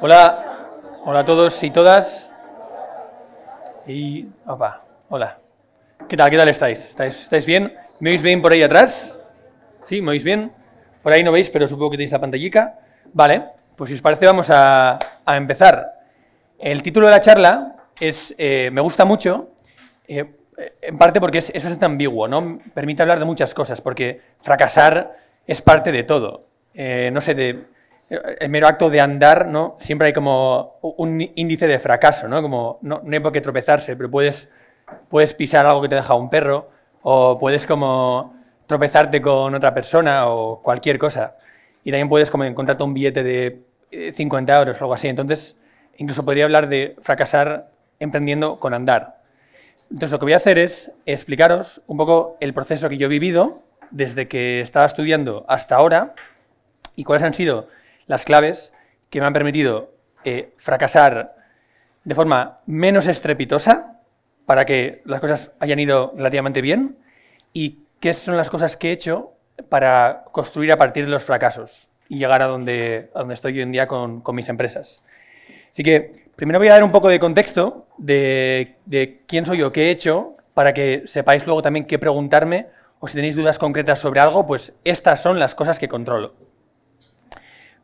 Hola, hola a todos y todas. Y, hola. ¿Qué tal, qué tal estáis? estáis? ¿Estáis, bien? ¿Me oís bien por ahí atrás? ¿Sí? ¿Me oís bien? Por ahí no veis, pero supongo que tenéis la pantallica. Vale, pues si os parece vamos a, empezar. El título de la charla es, eh, me gusta mucho, eh, eh, en parte porque eso es tan ambiguo, ¿no? Permite hablar de muchas cosas, porque fracasar es parte de todo. no sé, de el mero acto de andar, ¿no? Siempre hay como un índice de fracaso, ¿no? Como no, hay por qué tropezarse, pero puedes, puedes pisar algo que te deja un perro o puedes como tropezarte con otra persona o cualquier cosa. Y también puedes como encontrarte un billete de 50 eh, euros o algo así. Entonces, incluso podría hablar de fracasar emprendiendo con andar. Entonces, lo que voy a hacer es explicaros un poco el proceso que yo he vivido desde que estaba estudiando hasta ahora y cuáles han sido las claves que me han permitido eh, fracasar de forma menos estrepitosa para que las cosas hayan ido relativamente bien y qué son las cosas que he hecho para construir a partir de los fracasos y llegar a donde, estoy hoy en día con, mis empresas. Así que primero voy a dar un poco de contexto de, de quién soy yo, qué he hecho, para que sepáis luego también qué preguntarme o si tenéis dudas concretas sobre algo, pues estas son las cosas que controlo.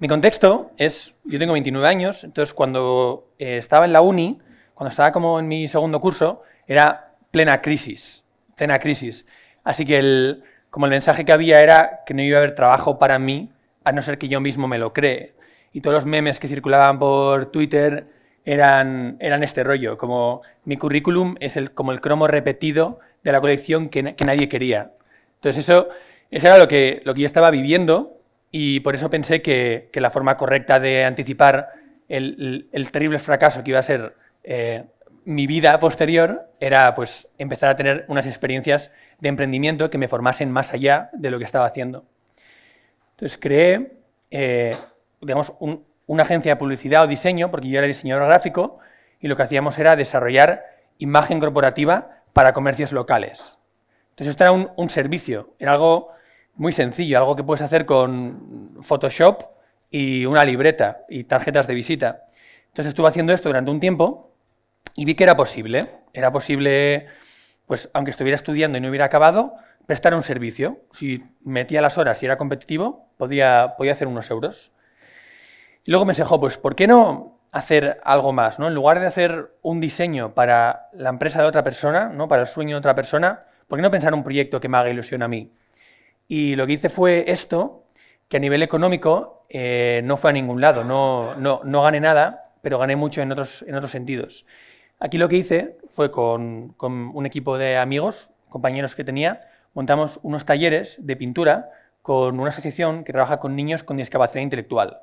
Mi contexto es, yo tengo 29 años, entonces cuando eh, estaba en la uni, cuando estaba como en mi segundo curso, era plena crisis, plena crisis. Así que el, como el mensaje que había era que no iba a haber trabajo para mí, a no ser que yo mismo me lo cree. Y todos los memes que circulaban por Twitter eran, eran este rollo, como mi currículum es el, como el cromo repetido de la colección que, nadie quería. Entonces eso, eso era lo que, lo que yo estaba viviendo y por eso pensé que, la forma correcta de anticipar el, terrible fracaso que iba a ser eh, mi vida posterior era pues, empezar a tener unas experiencias de emprendimiento que me formasen más allá de lo que estaba haciendo. Entonces creé eh, digamos, una agencia de publicidad o diseño, porque yo era diseñador gráfico, y lo que hacíamos era desarrollar imagen corporativa para comercios locales. Entonces esto era un, un servicio, era algo muy sencillo, algo que puedes hacer con Photoshop y una libreta y tarjetas de visita. Entonces estuve haciendo esto durante un tiempo y vi que era posible. Era posible, pues aunque estuviera estudiando y no hubiera acabado, prestar un servicio. Si metía las horas y era competitivo, podía, podía hacer unos euros. Y luego me enseñó, pues, ¿por qué no hacer algo más? ¿no? En lugar de hacer un diseño para la empresa de otra persona, ¿no? para el sueño de otra persona, ¿por qué no pensar un proyecto que me haga ilusión a mí? Y lo que hice fue esto, que a nivel económico eh, no fue a ningún lado, no, no, no, gané nada, pero gané mucho en otros, en otros sentidos. Aquí lo que hice fue con, un equipo de amigos, compañeros que tenía, montamos unos talleres de pintura con una asociación que trabaja con niños con discapacidad intelectual.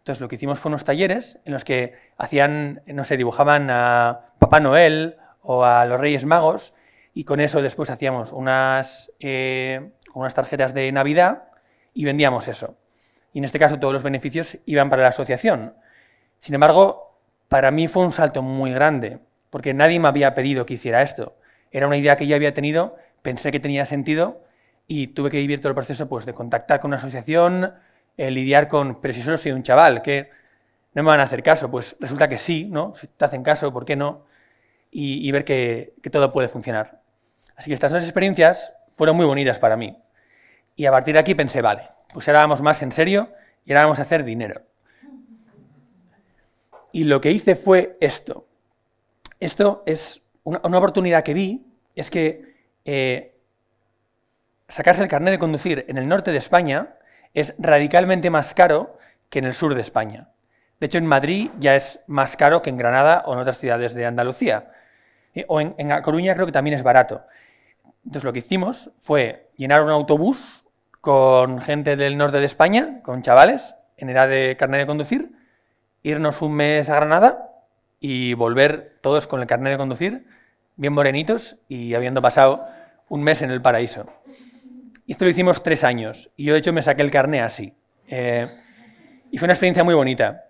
Entonces lo que hicimos fue unos talleres en los que hacían, no sé, dibujaban a Papá Noel o a los Reyes Magos y con eso después hacíamos unas, eh, unas tarjetas de Navidad y vendíamos eso. Y en este caso todos los beneficios iban para la asociación. Sin embargo, para mí fue un salto muy grande, porque nadie me había pedido que hiciera esto. Era una idea que yo había tenido, pensé que tenía sentido y tuve que vivir todo el proceso pues, de contactar con una asociación, eh, lidiar con, pero si un chaval, que no me van a hacer caso, pues resulta que sí, ¿no? Si te hacen caso, ¿por qué no? Y, ver que todo puede funcionar. Así que estas dos experiencias fueron muy bonitas para mí. Y a partir de aquí pensé, vale, pues ahora vamos más en serio y ahora vamos a hacer dinero. Y lo que hice fue esto. Esto es una, oportunidad que vi, es que eh, sacarse el carnet de conducir en el norte de España es radicalmente más caro que en el sur de España. De hecho, en Madrid ya es más caro que en Granada o en otras ciudades de Andalucía. Eh, o en, en Coruña creo que también es barato. Entonces lo que hicimos fue llenar un autobús con gente del norte de España, con chavales, en edad de carnet de conducir, irnos un mes a Granada y volver todos con el carnet de conducir, bien morenitos y habiendo pasado un mes en el paraíso. Y esto lo hicimos tres años y yo de hecho me saqué el carnet así. Eh, y fue una experiencia muy bonita.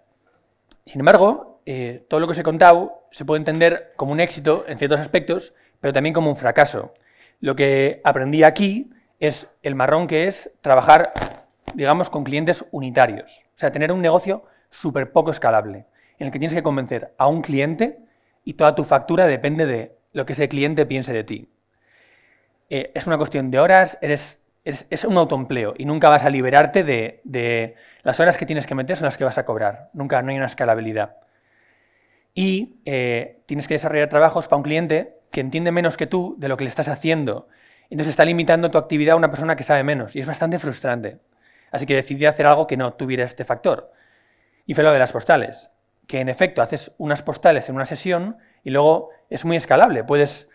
Sin embargo, eh, todo lo que os he contado se puede entender como un éxito en ciertos aspectos, pero también como un fracaso. Lo que aprendí aquí es el marrón que es trabajar, digamos, con clientes unitarios. O sea, tener un negocio súper poco escalable, en el que tienes que convencer a un cliente y toda tu factura depende de lo que ese cliente piense de ti. Eh, es una cuestión de horas, es un autoempleo y nunca vas a liberarte de, las horas que tienes que meter son las que vas a cobrar. Nunca, no hay una escalabilidad. Y eh, tienes que desarrollar trabajos para un cliente que entiende menos que tú de lo que le estás haciendo entonces está limitando tu actividad a una persona que sabe menos y es bastante frustrante. Así que decidí hacer algo que no tuviera este factor. Y fue lo de las postales, que en efecto haces unas postales en una sesión y luego es muy escalable. Puedes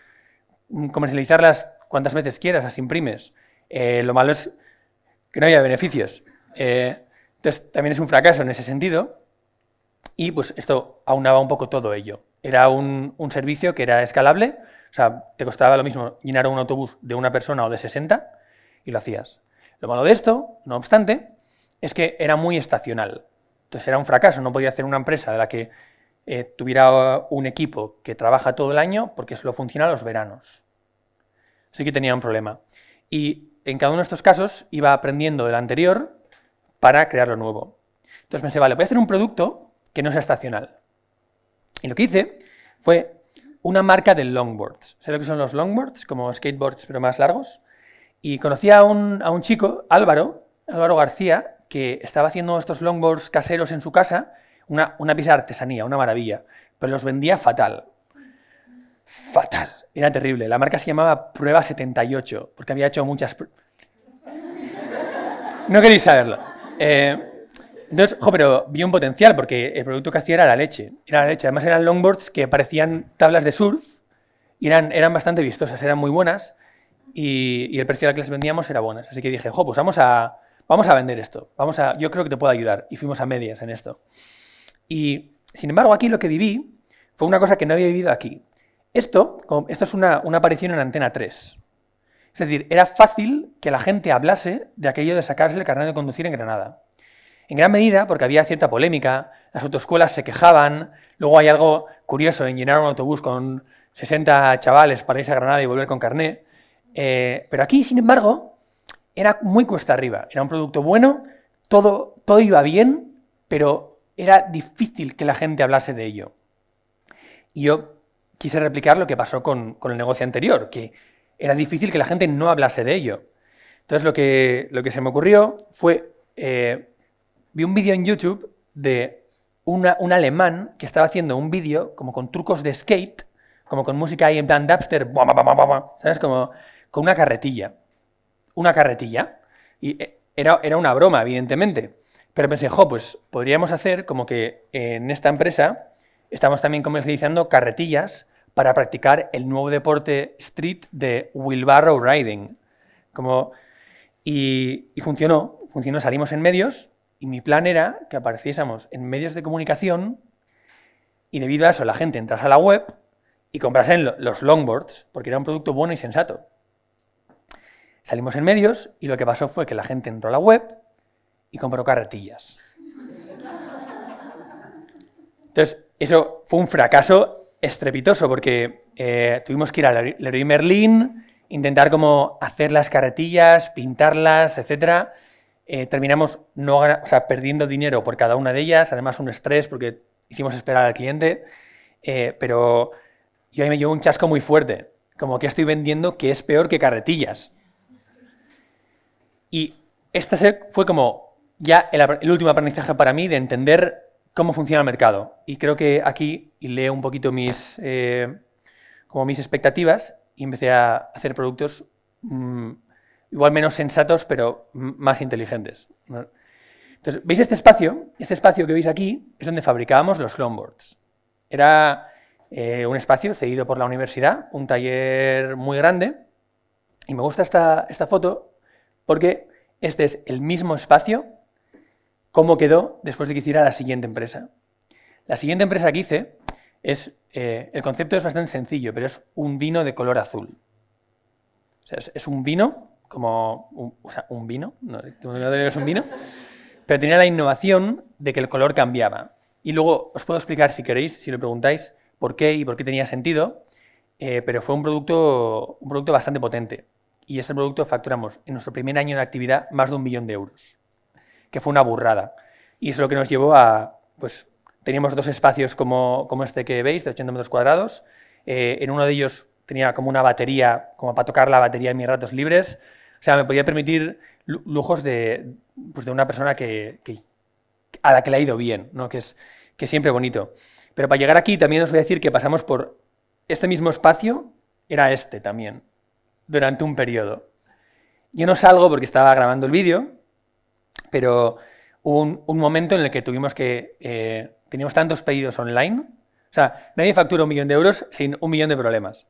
comercializarlas cuantas veces quieras, las imprimes. Eh, lo malo es que no haya beneficios. Eh, entonces también es un fracaso en ese sentido. Y pues esto aunaba un poco todo ello. Era un servicio que era escalable, o sea, te costaba lo mismo llenar un autobús de una persona o de 60 y lo hacías. Lo malo de esto, no obstante, es que era muy estacional. Entonces era un fracaso, no podía hacer una empresa de la que eh, tuviera un equipo que trabaja todo el año porque solo funciona los veranos. Así que tenía un problema. Y en cada uno de estos casos iba aprendiendo del anterior para crear lo nuevo. Entonces pensé, vale, voy a hacer un producto que no sea estacional. Y lo que hice fue una marca de longboards. sé lo que son los longboards? Como skateboards, pero más largos. Y conocía a un, chico, Álvaro, Álvaro García, que estaba haciendo estos longboards caseros en su casa, una, una pieza de artesanía, una maravilla, pero los vendía fatal. Fatal. Era terrible. La marca se llamaba Prueba 78, porque había hecho muchas... No queréis saberlo. Eh, entonces, pero vi un potencial porque el producto que hacía era la leche. Era la leche. Además eran longboards que parecían tablas de surf y eran, bastante vistosas, eran muy buenas y, el precio al que las vendíamos era buenas. Así que dije, jo, pues vamos a, vamos a vender esto. Vamos a, yo creo que te puedo ayudar. Y fuimos a medias en esto. Y sin embargo, aquí lo que viví fue una cosa que no había vivido aquí. Esto, esto es una, una aparición en Antena 3. Es decir, era fácil que la gente hablase de aquello de sacarse el carnet de conducir en Granada. En gran medida porque había cierta polémica, las autoescuelas se quejaban, luego hay algo curioso en llenar un autobús con 60 chavales para irse a Granada y volver con carné, eh, pero aquí, sin embargo, era muy cuesta arriba, era un producto bueno, todo, todo iba bien, pero era difícil que la gente hablase de ello. Y yo quise replicar lo que pasó con, con el negocio anterior, que era difícil que la gente no hablase de ello. Entonces lo que, lo que se me ocurrió fue eh, vi un vídeo en YouTube de un alemán que estaba haciendo un vídeo como con trucos de skate, como con música ahí en plan dubster, ¿sabes? Como con una carretilla. Una carretilla. Y eh, era, era una broma, evidentemente. Pero pensé, jo, pues podríamos hacer como que en esta empresa estamos también comercializando carretillas para practicar el nuevo deporte street de wheelbarrow riding. Como, y, y funcionó, funcionó, salimos en medios y mi plan era que apareciésemos en medios de comunicación y debido a eso la gente entrase a la web y comprasen los longboards, porque era un producto bueno y sensato. Salimos en medios y lo que pasó fue que la gente entró a la web y compró carretillas. Entonces, eso fue un fracaso estrepitoso porque eh, tuvimos que ir a Leroy Merlin, intentar como hacer las carretillas, pintarlas, etcétera eh, terminamos no, perdiendo dinero por cada una de ellas, además un estrés porque hicimos esperar al cliente, eh, pero yo ahí me llevo un chasco muy fuerte, como que estoy vendiendo que es peor que carretillas. Y este fue como ya el, último aprendizaje para mí de entender cómo funciona el mercado. Y creo que aquí leo un poquito mis, eh, como mis expectativas y empecé a hacer productos mm, igual menos sensatos, pero más inteligentes. Entonces, ¿veis este espacio? Este espacio que veis aquí es donde fabricábamos los Boards. Era eh, un espacio cedido por la universidad, un taller muy grande, y me gusta esta, esta foto porque este es el mismo espacio como quedó después de que hiciera la siguiente empresa. La siguiente empresa que hice es, eh, el concepto es bastante sencillo, pero es un vino de color azul. O sea, es un vino como un, vino, no, un vino, pero tenía la innovación de que el color cambiaba. Y luego os puedo explicar, si queréis, si lo preguntáis, por qué y por qué tenía sentido, eh, pero fue un producto, un producto bastante potente. Y ese producto facturamos en nuestro primer año de actividad más de un millón de euros, que fue una burrada. Y eso es lo que nos llevó a, pues, teníamos dos espacios como, este que veis, de 80 metros cuadrados. Eh, en uno de ellos tenía como una batería, como para tocar la batería en mis ratos libres. O sea, me podía permitir lujos de, pues, de una persona que, a la que le ha ido bien, ¿no? que, es, siempre bonito. Pero para llegar aquí también os voy a decir que pasamos por este mismo espacio, era este también, durante un periodo. Yo no salgo porque estaba grabando el vídeo, pero hubo un, momento en el que tuvimos que... Eh, teníamos tantos pedidos online. O sea, nadie factura un millón de euros sin un millón de problemas.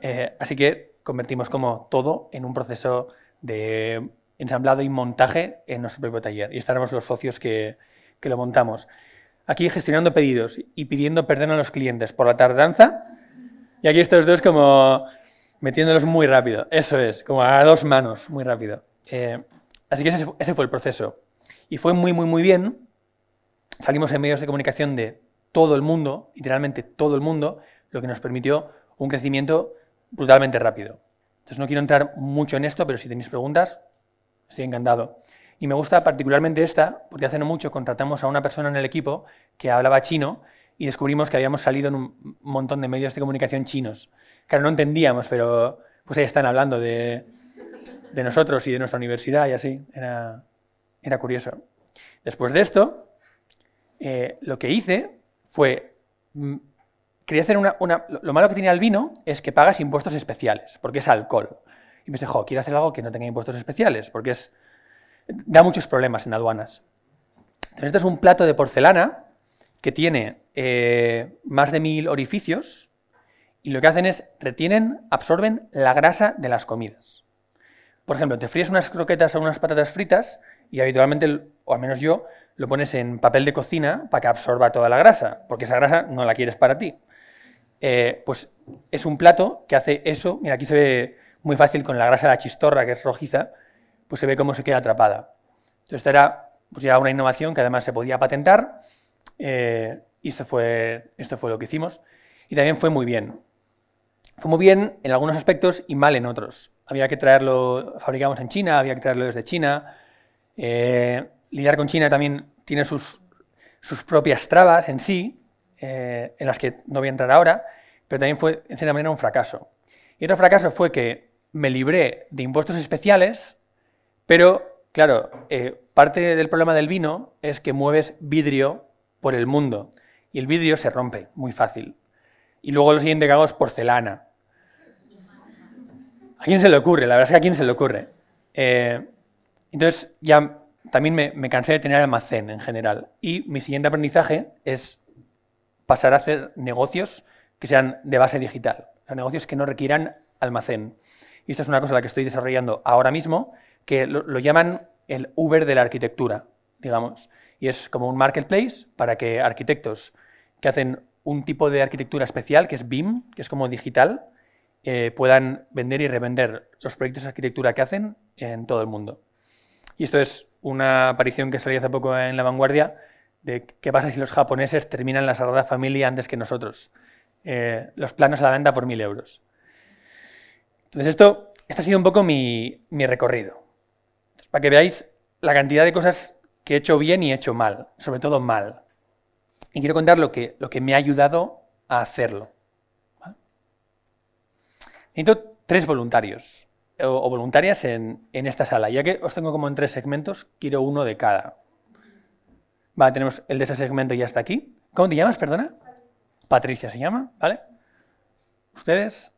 Eh, así que convertimos como todo en un proceso de ensamblado y montaje en nuestro propio taller. Y estaremos los socios que, que lo montamos. Aquí gestionando pedidos y pidiendo perdón a los clientes por la tardanza. Y aquí estos dos como metiéndolos muy rápido. Eso es, como a dos manos, muy rápido. Eh, así que ese, ese, fue el proceso. Y fue muy, muy, muy bien. Salimos en medios de comunicación de todo el mundo, literalmente todo el mundo, lo que nos permitió un crecimiento brutalmente rápido. Entonces no quiero entrar mucho en esto, pero si tenéis preguntas, estoy encantado. Y me gusta particularmente esta, porque hace no mucho contratamos a una persona en el equipo que hablaba chino y descubrimos que habíamos salido en un montón de medios de comunicación chinos. Claro, no entendíamos, pero pues ahí están hablando de, nosotros y de nuestra universidad y así. Era, curioso. Después de esto, eh, lo que hice fue mm, quería hacer una, Lo malo que tiene el vino es que pagas impuestos especiales, porque es alcohol. Y me dice, jo, quiero hacer algo que no tenga impuestos especiales, porque es da muchos problemas en aduanas. Entonces, esto es un plato de porcelana que tiene eh, más de mil orificios y lo que hacen es retienen, absorben la grasa de las comidas. Por ejemplo, te fríes unas croquetas o unas patatas fritas y habitualmente, o al menos yo, lo pones en papel de cocina para que absorba toda la grasa, porque esa grasa no la quieres para ti. Eh, pues es un plato que hace eso. Mira, aquí se ve muy fácil con la grasa de la chistorra, que es rojiza, pues se ve cómo se queda atrapada. Entonces, era pues, ya una innovación que además se podía patentar eh, y esto fue, esto fue lo que hicimos. Y también fue muy bien. Fue muy bien en algunos aspectos y mal en otros. Había que traerlo, fabricamos en China, había que traerlo desde China. Eh, lidiar con China también tiene sus, sus propias trabas en sí, eh, en las que no voy a entrar ahora, pero también fue, en cierta manera, un fracaso. Y otro fracaso fue que me libré de impuestos especiales, pero, claro, eh, parte del problema del vino es que mueves vidrio por el mundo y el vidrio se rompe muy fácil. Y luego lo siguiente que hago es porcelana. ¿A quién se le ocurre? La verdad es que a quién se le ocurre. Eh, entonces ya también me, cansé de tener almacén en general. Y mi siguiente aprendizaje es pasar a hacer negocios que sean de base digital, negocios que no requieran almacén. Y esta es una cosa la que estoy desarrollando ahora mismo, que lo, llaman el Uber de la arquitectura, digamos. Y es como un marketplace para que arquitectos que hacen un tipo de arquitectura especial, que es BIM, que es como digital, eh, puedan vender y revender los proyectos de arquitectura que hacen en todo el mundo. Y esto es una aparición que salió hace poco en La Vanguardia, de qué pasa si los japoneses terminan la Sagrada Familia antes que nosotros. Eh, los planos a la venta por mil euros. Entonces, esto, este ha sido un poco mi, recorrido. para que veáis la cantidad de cosas que he hecho bien y he hecho mal, sobre todo mal. Y quiero contar lo que, lo que me ha ayudado a hacerlo. Necesito tres voluntarios o, voluntarias en, en esta sala. Ya que os tengo como en tres segmentos, quiero uno de cada. Vale, tenemos el de ese segmento ya está aquí. ¿Cómo te llamas, perdona? Patricia se llama, ¿vale? ¿Ustedes?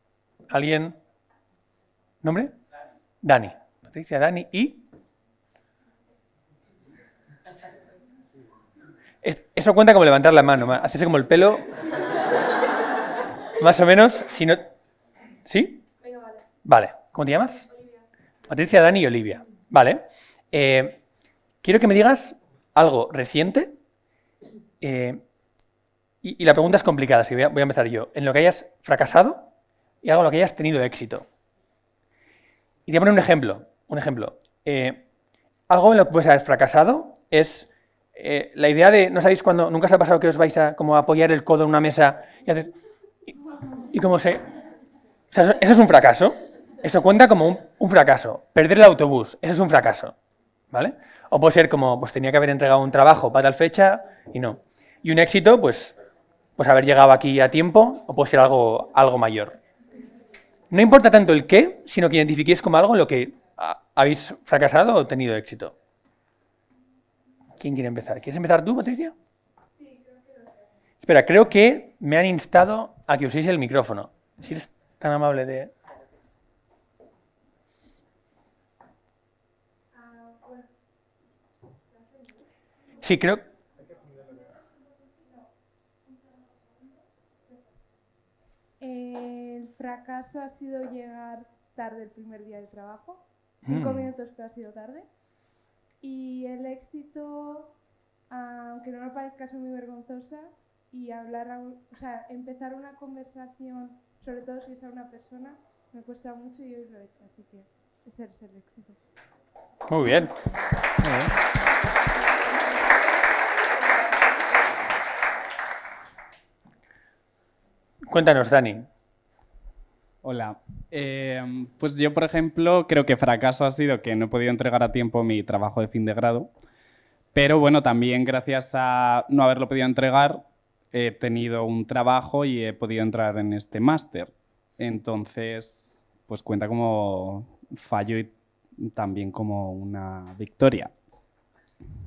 ¿Alguien? ¿Nombre? Dani. Patricia, Dani y... Eso cuenta como levantar la mano, hacerse como el pelo. Más o menos, si no... ¿Sí? vale. Vale. ¿Cómo te llamas? Patricia, Dani y Olivia. Vale. Eh, quiero que me digas algo reciente. Eh, y, la pregunta es complicada, así que voy a, empezar yo. En lo que hayas fracasado y algo en lo que hayas tenido éxito. Y te voy a poner un ejemplo. Un ejemplo. Eh, algo en lo que puedes haber fracasado es eh, la idea de, ¿no sabéis cuando nunca os ha pasado que os vais a como apoyar el codo en una mesa y haces... Y, como se... eso, es un fracaso. Eso cuenta como un, un fracaso. Perder el autobús, eso es un fracaso. ¿Vale? O puede ser como, pues tenía que haber entregado un trabajo para tal fecha y no. Y un éxito, pues, pues haber llegado aquí a tiempo, o puede ser algo, algo mayor. No importa tanto el qué, sino que identifiquéis como algo en lo que ah, habéis fracasado o tenido éxito. ¿Quién quiere empezar? ¿Quieres empezar tú, Patricia? Sí, creo que lo Espera, creo que me han instado a que uséis el micrófono. Si eres tan amable de... Sí, creo. El fracaso ha sido llegar tarde el primer día de trabajo, cinco mm. minutos pero ha sido tarde. Y el éxito, aunque no me parezca muy vergonzosa, y hablar, o sea, empezar una conversación, sobre todo si es a una persona, me cuesta mucho y hoy lo he hecho, así que ese es el éxito. Muy bien. Cuéntanos, Dani. Hola. Eh, pues yo, por ejemplo, creo que fracaso ha sido que no he podido entregar a tiempo mi trabajo de fin de grado. Pero bueno, también gracias a no haberlo podido entregar, he tenido un trabajo y he podido entrar en este máster. Entonces, pues cuenta como fallo y también como una victoria.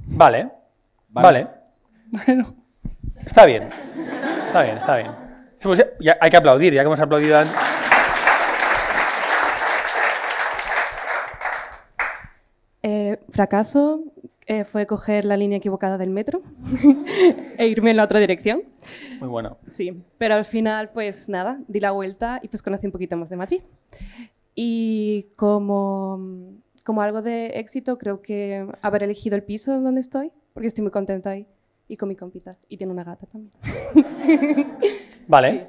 Vale. Vale. Está bien. Está bien, está bien hay que aplaudir, ya que hemos aplaudido eh, fracaso eh, fue coger la línea equivocada del metro e irme en la otra dirección. Muy bueno. Sí, pero al final, pues nada, di la vuelta y pues conocí un poquito más de Madrid. Y como, como algo de éxito, creo que haber elegido el piso donde estoy, porque estoy muy contenta ahí, y con mi compita. Y tiene una gata también. vale.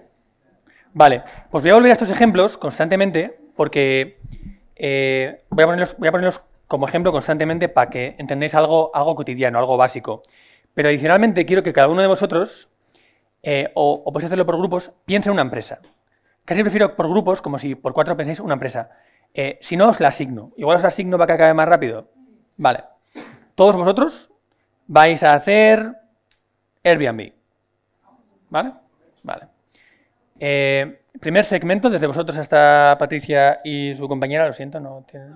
Vale. Pues voy a volver a estos ejemplos constantemente porque eh, voy, a ponerlos, voy a ponerlos como ejemplo constantemente para que entendáis algo, algo cotidiano, algo básico. Pero adicionalmente quiero que cada uno de vosotros, eh, o, o podéis hacerlo por grupos, piense en una empresa. Casi prefiero por grupos, como si por cuatro pensáis una empresa. Eh, si no, os la asigno. Igual os la asigno para que acabe más rápido. Vale. Todos vosotros vais a hacer Airbnb. ¿Vale? Vale. Eh, primer segmento, desde vosotros hasta Patricia y su compañera, lo siento, no tiene...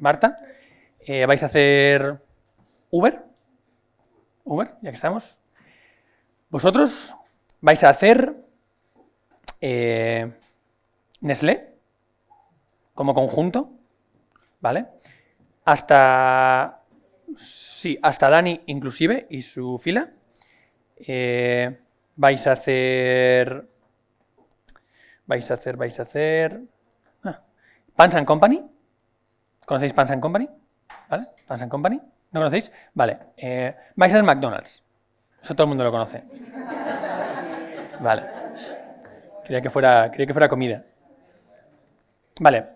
Marta. Eh, vais a hacer Uber. Uber, ya que estamos. Vosotros vais a hacer eh, Nestlé como conjunto, ¿vale? Hasta, sí, hasta Dani inclusive y su fila. Eh, vais a hacer, vais a hacer, vais a hacer, ah, Pans and Company, ¿conocéis Pans and Company? ¿Vale? Pans and Company, ¿no conocéis? Vale, eh, vais a hacer McDonald's, eso todo el mundo lo conoce. Vale, quería que fuera, que fuera comida. Vale,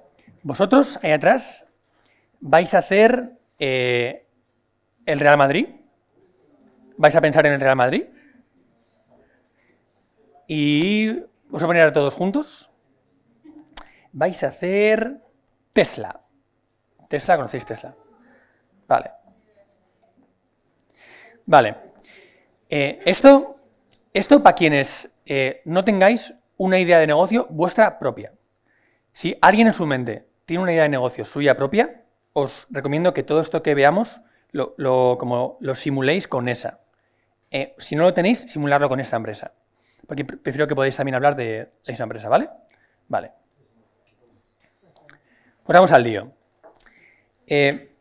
vosotros ahí atrás vais a hacer eh, el Real Madrid, vais a pensar en el Real Madrid. Y os voy a poner a todos juntos. Vais a hacer Tesla. Tesla, ¿conocéis Tesla? Vale. Vale. Eh, esto, esto para quienes eh, no tengáis una idea de negocio vuestra propia. Si alguien en su mente tiene una idea de negocio suya propia, os recomiendo que todo esto que veamos lo, como lo simuléis con esa. Eh, si no lo tenéis, simularlo con esta empresa. Porque prefiero que podáis también hablar de esa empresa, ¿vale? Vale. Pues vamos al lío. Eh,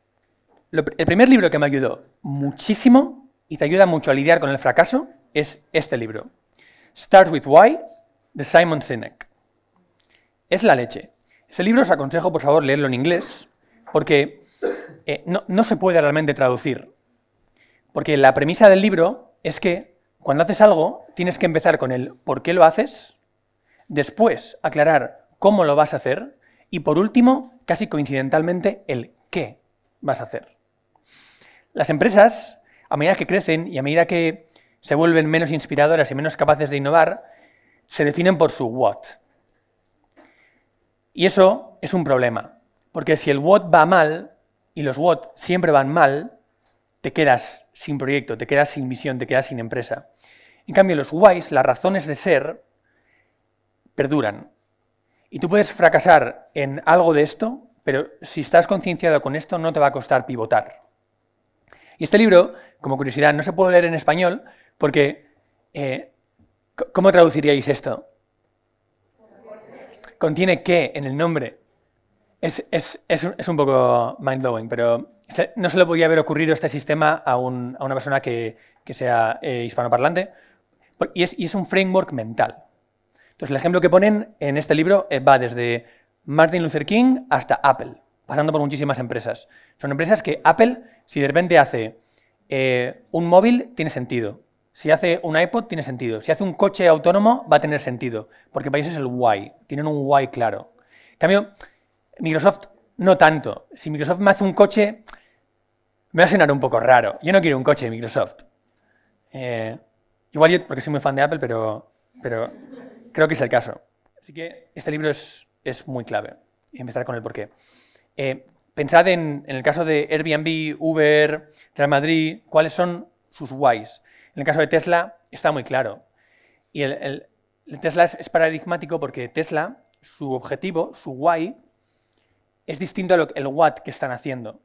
el primer libro que me ayudó muchísimo y te ayuda mucho a lidiar con el fracaso es este libro. Start with Why, de Simon Sinek. Es la leche. Ese libro os aconsejo, por favor, leerlo en inglés, porque eh, no se puede realmente traducir. Porque la premisa del libro es que cuando haces algo tienes que empezar con el por qué lo haces, después aclarar cómo lo vas a hacer y por último, casi coincidentalmente, el qué vas a hacer. Las empresas, a medida que crecen y a medida que se vuelven menos inspiradoras y menos capaces de innovar, se definen por su what. Y eso es un problema, porque si el what va mal y los what siempre van mal, te quedas sin proyecto, te quedas sin misión, te quedas sin empresa. En cambio, los whys, las razones de ser, perduran. Y tú puedes fracasar en algo de esto, pero si estás concienciado con esto, no te va a costar pivotar. Y este libro, como curiosidad, no se puede leer en español porque, eh, ¿cómo traduciríais esto? Contiene qué en el nombre. Es, es un poco mind-blowing, pero este, no se le podía haber ocurrido este sistema a, una persona que, sea eh, hispanoparlante. Y es, un framework mental. Entonces, el ejemplo que ponen en este libro eh, va desde Martin Luther King hasta Apple, pasando por muchísimas empresas. Son empresas que Apple, si de repente hace eh, un móvil, tiene sentido. Si hace un iPod, tiene sentido. Si hace un coche autónomo, va a tener sentido. Porque para ellos es el why. Tienen un why claro. En cambio, Microsoft no tanto. Si Microsoft me hace un coche, me va a sonar un poco raro. Yo no quiero un coche de Microsoft. Eh, igual yo, porque soy muy fan de Apple, pero, pero creo que es el caso. Así que este libro es, es muy clave. Y Empezar con el porqué. Eh, pensad en, el caso de Airbnb, Uber, Real Madrid, cuáles son sus whys. En el caso de Tesla está muy claro. Y el, Tesla es, paradigmático porque Tesla, su objetivo, su why, es distinto al what que están haciendo.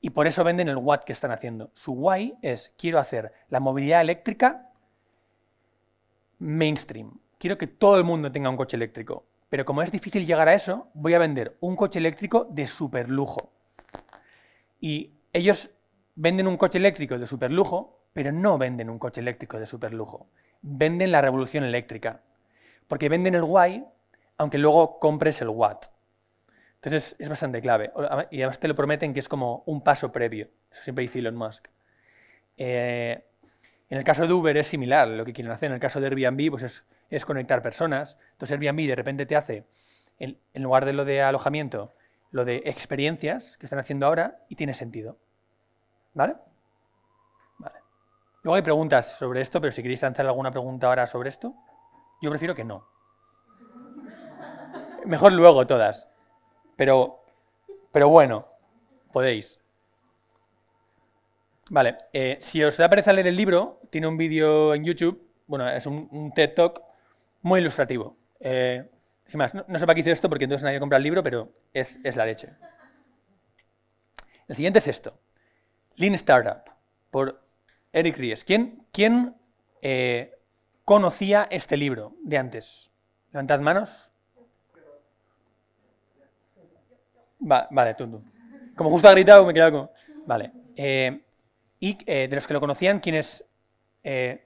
Y por eso venden el what que están haciendo. Su why es, quiero hacer la movilidad eléctrica mainstream. Quiero que todo el mundo tenga un coche eléctrico. Pero como es difícil llegar a eso, voy a vender un coche eléctrico de superlujo. Y ellos venden un coche eléctrico de superlujo, pero no venden un coche eléctrico de superlujo. Venden la revolución eléctrica. Porque venden el why, aunque luego compres el Watt. Entonces es, bastante clave. Y además te lo prometen que es como un paso previo. Eso siempre dice Elon Musk. Eh, en el caso de Uber es similar lo que quieren hacer. En el caso de Airbnb pues es, conectar personas. Entonces Airbnb de repente te hace, en, lugar de lo de alojamiento, lo de experiencias que están haciendo ahora y tiene sentido. ¿Vale? Vale. Luego hay preguntas sobre esto, pero si queréis hacer alguna pregunta ahora sobre esto, yo prefiero que no. Mejor luego todas. Pero, pero bueno, podéis. Vale, eh, si os da pereza leer el libro, tiene un vídeo en YouTube, bueno, es un, TED Talk muy ilustrativo. Eh, sin más, no, sé para qué hice esto porque entonces nadie compra el libro, pero es, la leche. El siguiente es esto, Lean Startup, por Eric Ries. ¿Quién, quién eh, conocía este libro de antes? Levantad manos. vale, Como justo ha gritado, me he quedado como... Vale. Eh, y eh, de los que lo conocían, ¿quiénes, eh,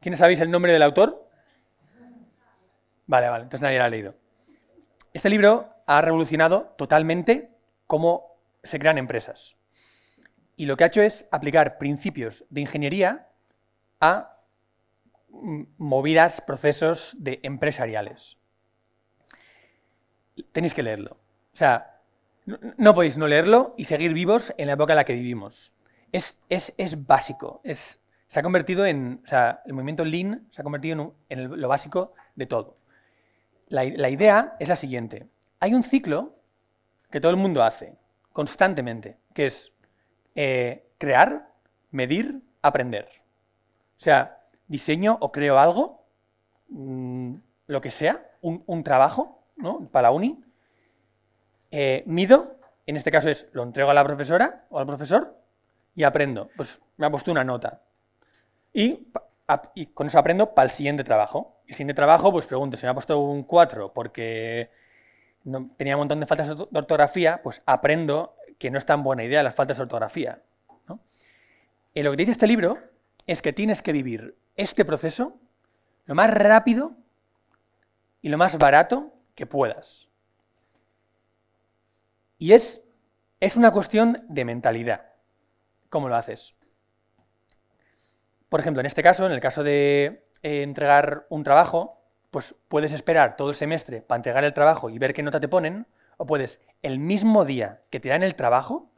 ¿quiénes sabéis el nombre del autor? Vale, vale, entonces nadie lo ha leído. Este libro ha revolucionado totalmente cómo se crean empresas. Y lo que ha hecho es aplicar principios de ingeniería a mm, movidas, procesos de empresariales. Tenéis que leerlo. O sea, no, podéis no leerlo y seguir vivos en la época en la que vivimos. Es, es, es básico. Es, se ha convertido en, o sea, el movimiento Lean se ha convertido en, lo básico de todo. La, idea es la siguiente. Hay un ciclo que todo el mundo hace constantemente, que es eh, crear, medir, aprender. O sea, diseño o creo algo, mm, lo que sea, un, un trabajo ¿no? para la uni, eh, mido, en este caso es lo entrego a la profesora o al profesor y aprendo. Pues me ha puesto una nota. Y, con eso aprendo para el siguiente trabajo. El siguiente trabajo, pues pregunto, si me ha puesto un 4 porque tenía un montón de faltas de ortografía, pues aprendo que no es tan buena idea las faltas de ortografía. Eh, lo que dice este libro es que tienes que vivir este proceso lo más rápido y lo más barato que puedas. Y es, es una cuestión de mentalidad. ¿Cómo lo haces? Por ejemplo, en este caso, en el caso de eh, entregar un trabajo, pues puedes esperar todo el semestre para entregar el trabajo y ver qué nota te ponen, o puedes el mismo día que te dan el trabajo,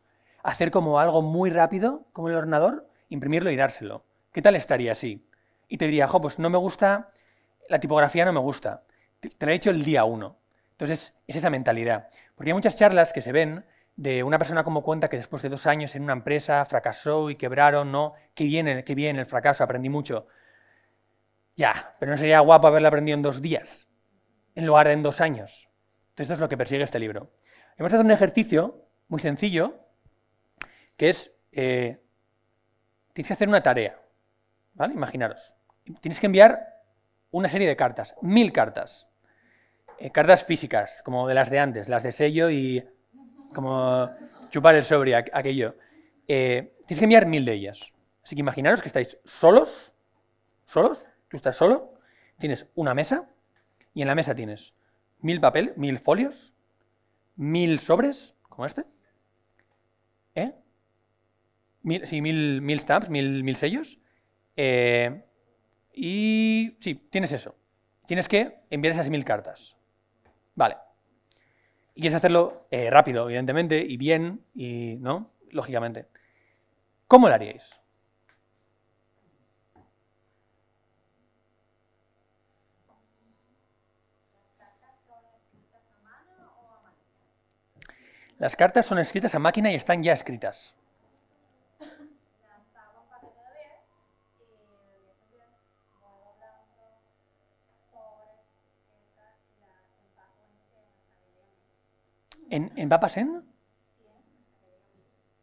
hacer como algo muy rápido, como el ordenador, imprimirlo y dárselo. ¿Qué tal estaría así? Y te diría, jo, pues no me gusta, la tipografía no me gusta. Te, la he hecho el día uno. Entonces, es esa mentalidad. Porque hay muchas charlas que se ven de una persona como cuenta que después de dos años en una empresa fracasó y quebraron, ¿no? Qué bien, bien el fracaso, aprendí mucho. Ya, pero no sería guapo haberlo aprendido en dos días, en lugar de en dos años. Entonces, esto es lo que persigue este libro. Vamos a hacer un ejercicio muy sencillo, que es, eh, tienes que hacer una tarea, ¿vale? Imaginaros. Tienes que enviar una serie de cartas, mil cartas. Eh, cartas físicas, como de las de antes, las de sello y como chupar el sobre, aquello. Eh, tienes que enviar mil de ellas. Así que imaginaros que estáis solos, solos, tú estás solo, tienes una mesa y en la mesa tienes mil papel, mil folios, mil sobres, como este, ¿eh? Mil, sí, mil, stamps, mil, mil sellos. y sí, tienes eso. Tienes que enviar esas mil cartas. Vale. Y quieres hacerlo eh, rápido, evidentemente, y bien, y ¿no? Lógicamente. ¿Cómo lo haríais? Las cartas son escritas a máquina y están ya escritas. ¿En, en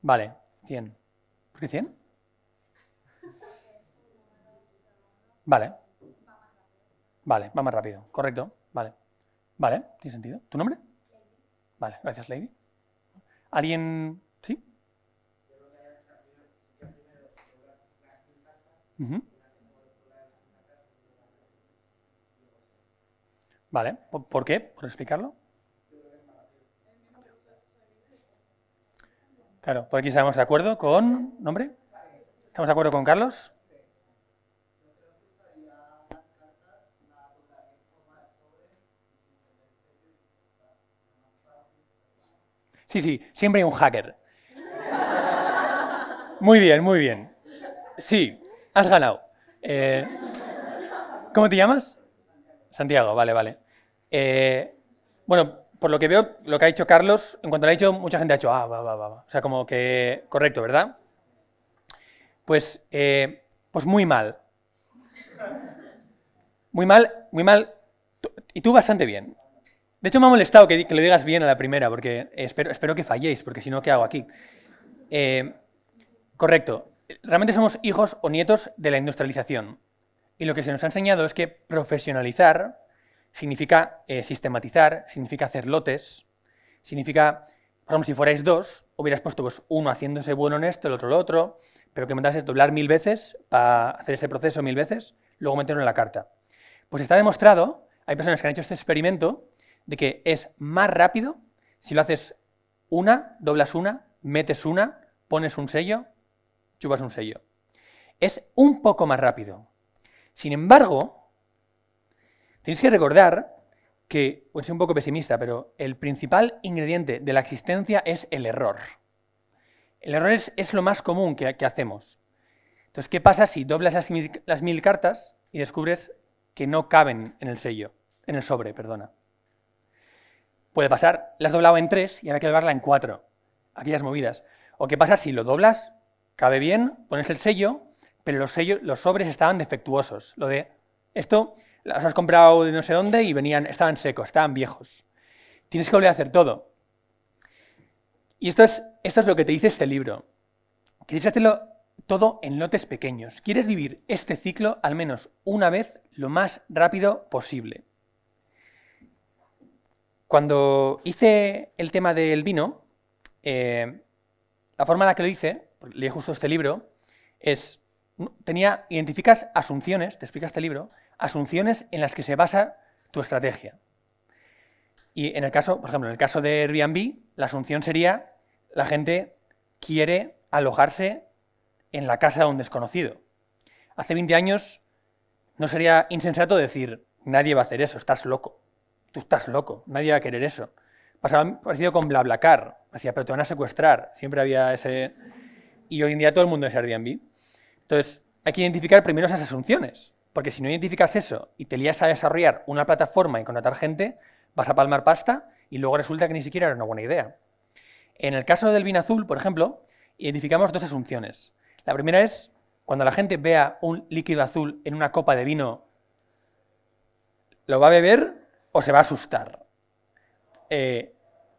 Vale, 100. ¿Por qué 100? Vale. Vale, va más rápido. Correcto. Vale. Vale, tiene sentido. ¿Tu nombre? Vale, gracias, Lady. ¿Alguien? ¿Sí? Vale, ¿por qué? ¿Por explicarlo? Claro, por aquí estamos de acuerdo con... ¿Nombre? ¿Estamos de acuerdo con Carlos? Sí, sí, siempre hay un hacker. Muy bien, muy bien. Sí, has ganado. Eh, ¿Cómo te llamas? Santiago, vale, vale. Eh, bueno, por lo que veo, lo que ha dicho Carlos, en cuanto lo ha dicho, mucha gente ha dicho, ah, va, va, va. O sea, como que correcto, ¿verdad? Pues, eh, pues muy mal. Muy mal, muy mal. Y tú bastante bien. De hecho, me ha molestado que, lo digas bien a la primera, porque espero, espero que falléis, porque si no, ¿qué hago aquí? Eh, correcto. Realmente somos hijos o nietos de la industrialización. Y lo que se nos ha enseñado es que profesionalizar significa eh, sistematizar, significa hacer lotes, significa, por ejemplo, si fuerais dos, hubieras puesto pues, uno haciéndose bueno en esto, el otro lo otro, pero que es doblar mil veces para hacer ese proceso mil veces, luego meterlo en la carta. Pues está demostrado, hay personas que han hecho este experimento, de que es más rápido si lo haces una, doblas una, metes una, pones un sello, chupas un sello. Es un poco más rápido. Sin embargo, Tienes que recordar que, bueno, pues, soy un poco pesimista, pero el principal ingrediente de la existencia es el error. El error es, lo más común que, hacemos. Entonces, ¿qué pasa si doblas las mil, cartas y descubres que no caben en el sello, en el sobre, perdona? Puede pasar, las has doblado en tres y ahora hay que doblarla en cuatro. Aquellas movidas. O qué pasa si lo doblas, cabe bien, pones el sello, pero los, los sobres estaban defectuosos. Lo de esto las has comprado de no sé dónde y venían, estaban secos, estaban viejos. Tienes que volver a hacer todo. Y esto es, esto es lo que te dice este libro. Quieres hacerlo todo en lotes pequeños. Quieres vivir este ciclo al menos una vez lo más rápido posible. Cuando hice el tema del vino, eh, la forma en la que lo hice, leí justo este libro, es, tenía, identificas asunciones, te explica este libro, asunciones en las que se basa tu estrategia. Y en el caso, por ejemplo, en el caso de Airbnb, la asunción sería la gente quiere alojarse en la casa de un desconocido. Hace 20 años no sería insensato decir, nadie va a hacer eso, estás loco. Tú estás loco, nadie va a querer eso. Pasaba parecido con BlaBlaCar, decía, pero te van a secuestrar. Siempre había ese... Y hoy en día todo el mundo es Airbnb. Entonces, hay que identificar primero esas asunciones. Porque si no identificas eso y te lías a desarrollar una plataforma y contratar gente, vas a palmar pasta y luego resulta que ni siquiera era una buena idea. En el caso del vino azul, por ejemplo, identificamos dos asunciones. La primera es, cuando la gente vea un líquido azul en una copa de vino, ¿lo va a beber o se va a asustar? Eh,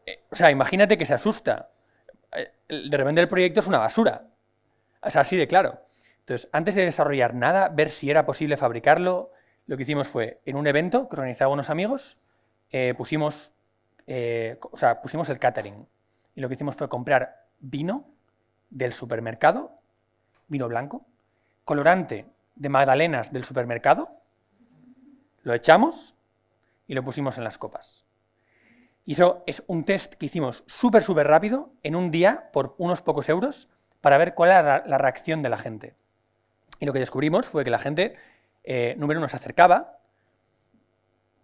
eh, o sea, imagínate que se asusta. Eh, de repente el proyecto es una basura. así de claro. Entonces, antes de desarrollar nada, ver si era posible fabricarlo, lo que hicimos fue, en un evento que organizaba unos amigos, eh, pusimos, eh, o sea, pusimos el catering. Y lo que hicimos fue comprar vino del supermercado, vino blanco, colorante de magdalenas del supermercado, lo echamos y lo pusimos en las copas. Y eso es un test que hicimos súper, súper rápido, en un día, por unos pocos euros, para ver cuál era la reacción de la gente. Y lo que descubrimos fue que la gente, eh, número uno, se acercaba,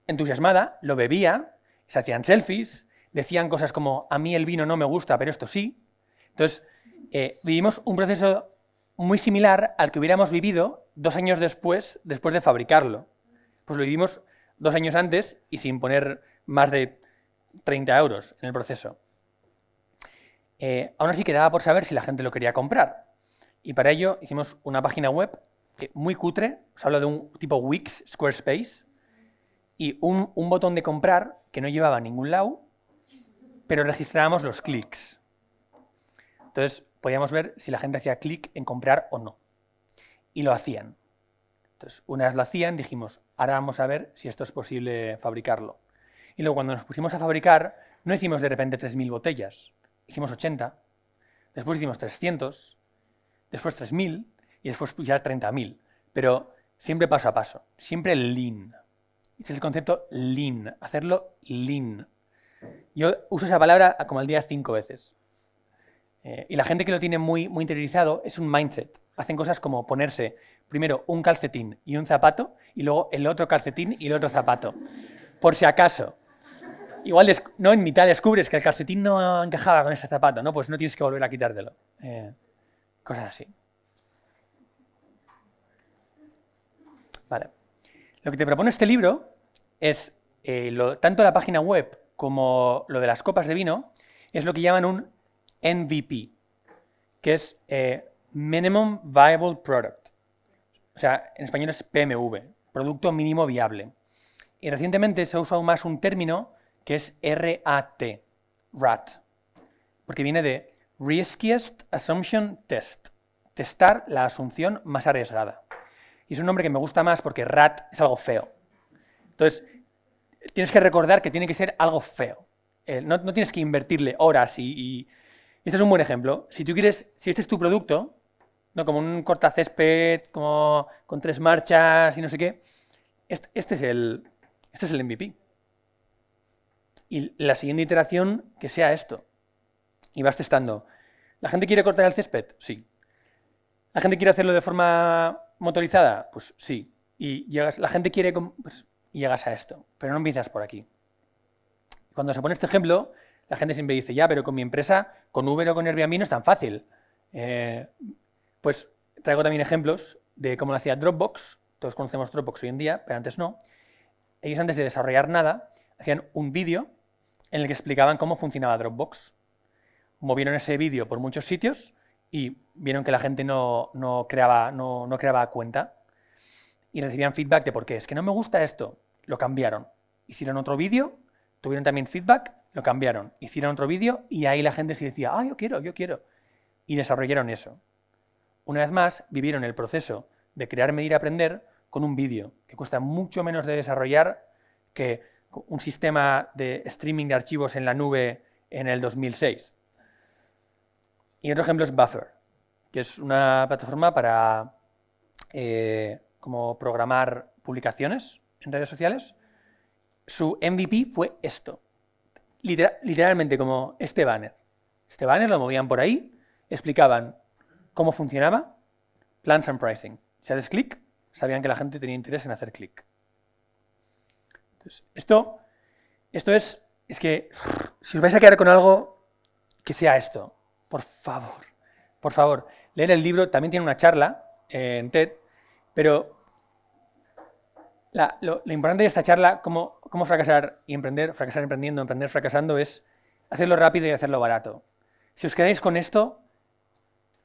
entusiasmada, lo bebía, se hacían selfies, decían cosas como, a mí el vino no me gusta, pero esto sí. Entonces, eh, vivimos un proceso muy similar al que hubiéramos vivido dos años después, después de fabricarlo. Pues lo vivimos dos años antes y sin poner más de 30 euros en el proceso. Eh, aún así quedaba por saber si la gente lo quería comprar. Y para ello hicimos una página web muy cutre, os hablo de un tipo Wix, Squarespace, y un, botón de comprar que no llevaba ningún lado, pero registrábamos los clics. Entonces podíamos ver si la gente hacía clic en comprar o no. Y lo hacían. Entonces, una vez lo hacían, dijimos, ahora vamos a ver si esto es posible fabricarlo. Y luego cuando nos pusimos a fabricar, no hicimos de repente 3.000 botellas, hicimos 80, después hicimos 300, después 3.000 y después ya 30.000. Pero siempre paso a paso, siempre lean. Ese es el concepto lean, hacerlo lean. Yo uso esa palabra como al día cinco veces. Eh, y la gente que lo tiene muy, muy interiorizado es un mindset. Hacen cosas como ponerse primero un calcetín y un zapato y luego el otro calcetín y el otro zapato. Por si acaso. Igual no en mitad descubres que el calcetín no encajaba con ese zapato, ¿no? Pues no tienes que volver a quitártelo. Eh, Cosas así. Vale. Lo que te propone este libro es, eh, tanto la página web como lo de las copas de vino, es lo que llaman un MVP, que es eh, Minimum Viable Product. O sea, en español es PMV, Producto Mínimo Viable. Y recientemente se ha usado más un término que es RAT, RAT, porque viene de Riskiest Assumption Test, testar la asunción más arriesgada. Y es un nombre que me gusta más porque rat es algo feo. Entonces, tienes que recordar que tiene que ser algo feo. Eh, no, tienes que invertirle horas y, Este es un buen ejemplo. Si tú quieres, si este es tu producto, ¿no? como un cortacésped, como con tres marchas y no sé qué, este, este es, el, este es el MVP. Y la siguiente iteración que sea esto y vas testando. ¿La gente quiere cortar el césped? Sí. ¿La gente quiere hacerlo de forma motorizada? Pues sí. Y llegas, la gente quiere, pues, y llegas a esto, pero no empiezas por aquí. Cuando se pone este ejemplo, la gente siempre dice, ya, pero con mi empresa, con Uber o con Airbnb no es tan fácil. Eh, pues traigo también ejemplos de cómo lo hacía Dropbox, todos conocemos Dropbox hoy en día, pero antes no. Ellos antes de desarrollar nada, hacían un vídeo en el que explicaban cómo funcionaba Dropbox movieron ese vídeo por muchos sitios y vieron que la gente no, creaba, no, creaba cuenta y recibían feedback de por qué. Es que no me gusta esto. Lo cambiaron. Hicieron otro vídeo, tuvieron también feedback, lo cambiaron. Hicieron otro vídeo y ahí la gente se decía, ah, yo quiero, yo quiero. Y desarrollaron eso. Una vez más, vivieron el proceso de crear, medir, aprender con un vídeo, que cuesta mucho menos de desarrollar que un sistema de streaming de archivos en la nube en el 2006. Y otro ejemplo es Buffer, que es una plataforma para eh, como programar publicaciones en redes sociales. Su MVP fue esto, literalmente como este banner. Este banner lo movían por ahí, explicaban cómo funcionaba, plans and pricing. Si haces clic, sabían que la gente tenía interés en hacer clic. esto, esto es, es que si os vais a quedar con algo que sea esto, por favor, por favor, leer el libro. También tiene una charla eh, en TED, pero lo, importante de esta charla, cómo, cómo fracasar y emprender, fracasar emprendiendo, emprender fracasando, es hacerlo rápido y hacerlo barato. Si os quedáis con esto,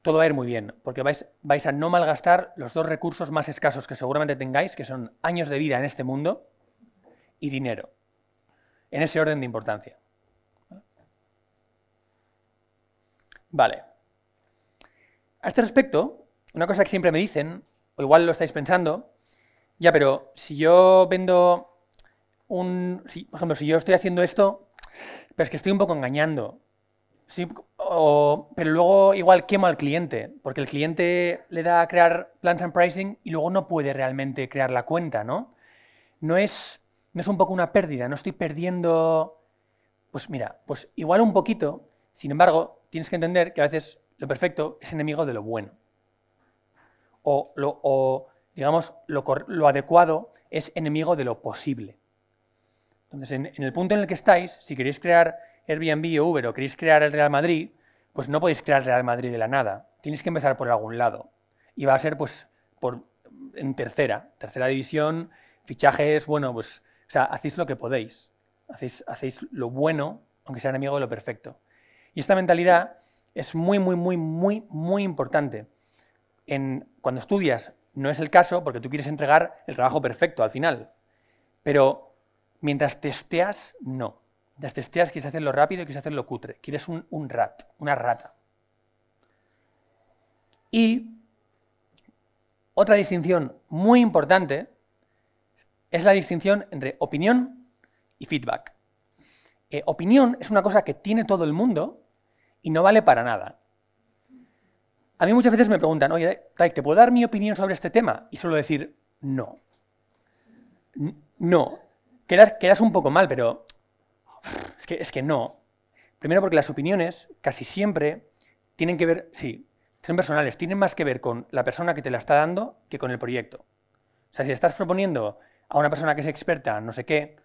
todo va a ir muy bien, porque vais, vais a no malgastar los dos recursos más escasos que seguramente tengáis, que son años de vida en este mundo y dinero, en ese orden de importancia. Vale. A este respecto, una cosa que siempre me dicen, o igual lo estáis pensando, ya, pero si yo vendo un... por ejemplo, si yo estoy haciendo esto, pero es que estoy un poco engañando. Sí, o, pero luego igual quemo al cliente, porque el cliente le da a crear plans and pricing y luego no puede realmente crear la cuenta, ¿no? No es, no es un poco una pérdida, no estoy perdiendo... Pues mira, pues igual un poquito, sin embargo, tienes que entender que a veces lo perfecto es enemigo de lo bueno. O, lo, digamos, lo, adecuado es enemigo de lo posible. Entonces, en, el punto en el que estáis, si queréis crear Airbnb o Uber o queréis crear el Real Madrid, pues no podéis crear el Real Madrid de la nada. Tienes que empezar por algún lado. Y va a ser, pues, por, en tercera, tercera división, fichajes, bueno, pues, o sea, hacéis lo que podéis. hacéis lo bueno, aunque sea enemigo de lo perfecto. Y esta mentalidad es muy, muy, muy, muy, muy importante. cuando estudias, no es el caso porque tú quieres entregar el trabajo perfecto al final. Pero mientras testeas, no. Mientras testeas, quieres hacerlo rápido y quieres hacerlo cutre. Quieres un, rat, una rata. Y otra distinción muy importante es la distinción entre opinión y feedback. Eh, opinión es una cosa que tiene todo el mundo y no vale para nada. A mí muchas veces me preguntan, oye, ¿te puedo dar mi opinión sobre este tema? Y suelo decir, no. No. Quedas, quedas un poco mal, pero es que, no. Primero porque las opiniones casi siempre tienen que ver, sí, son personales, tienen más que ver con la persona que te la está dando que con el proyecto. O sea, si estás proponiendo a una persona que es experta, no sé qué,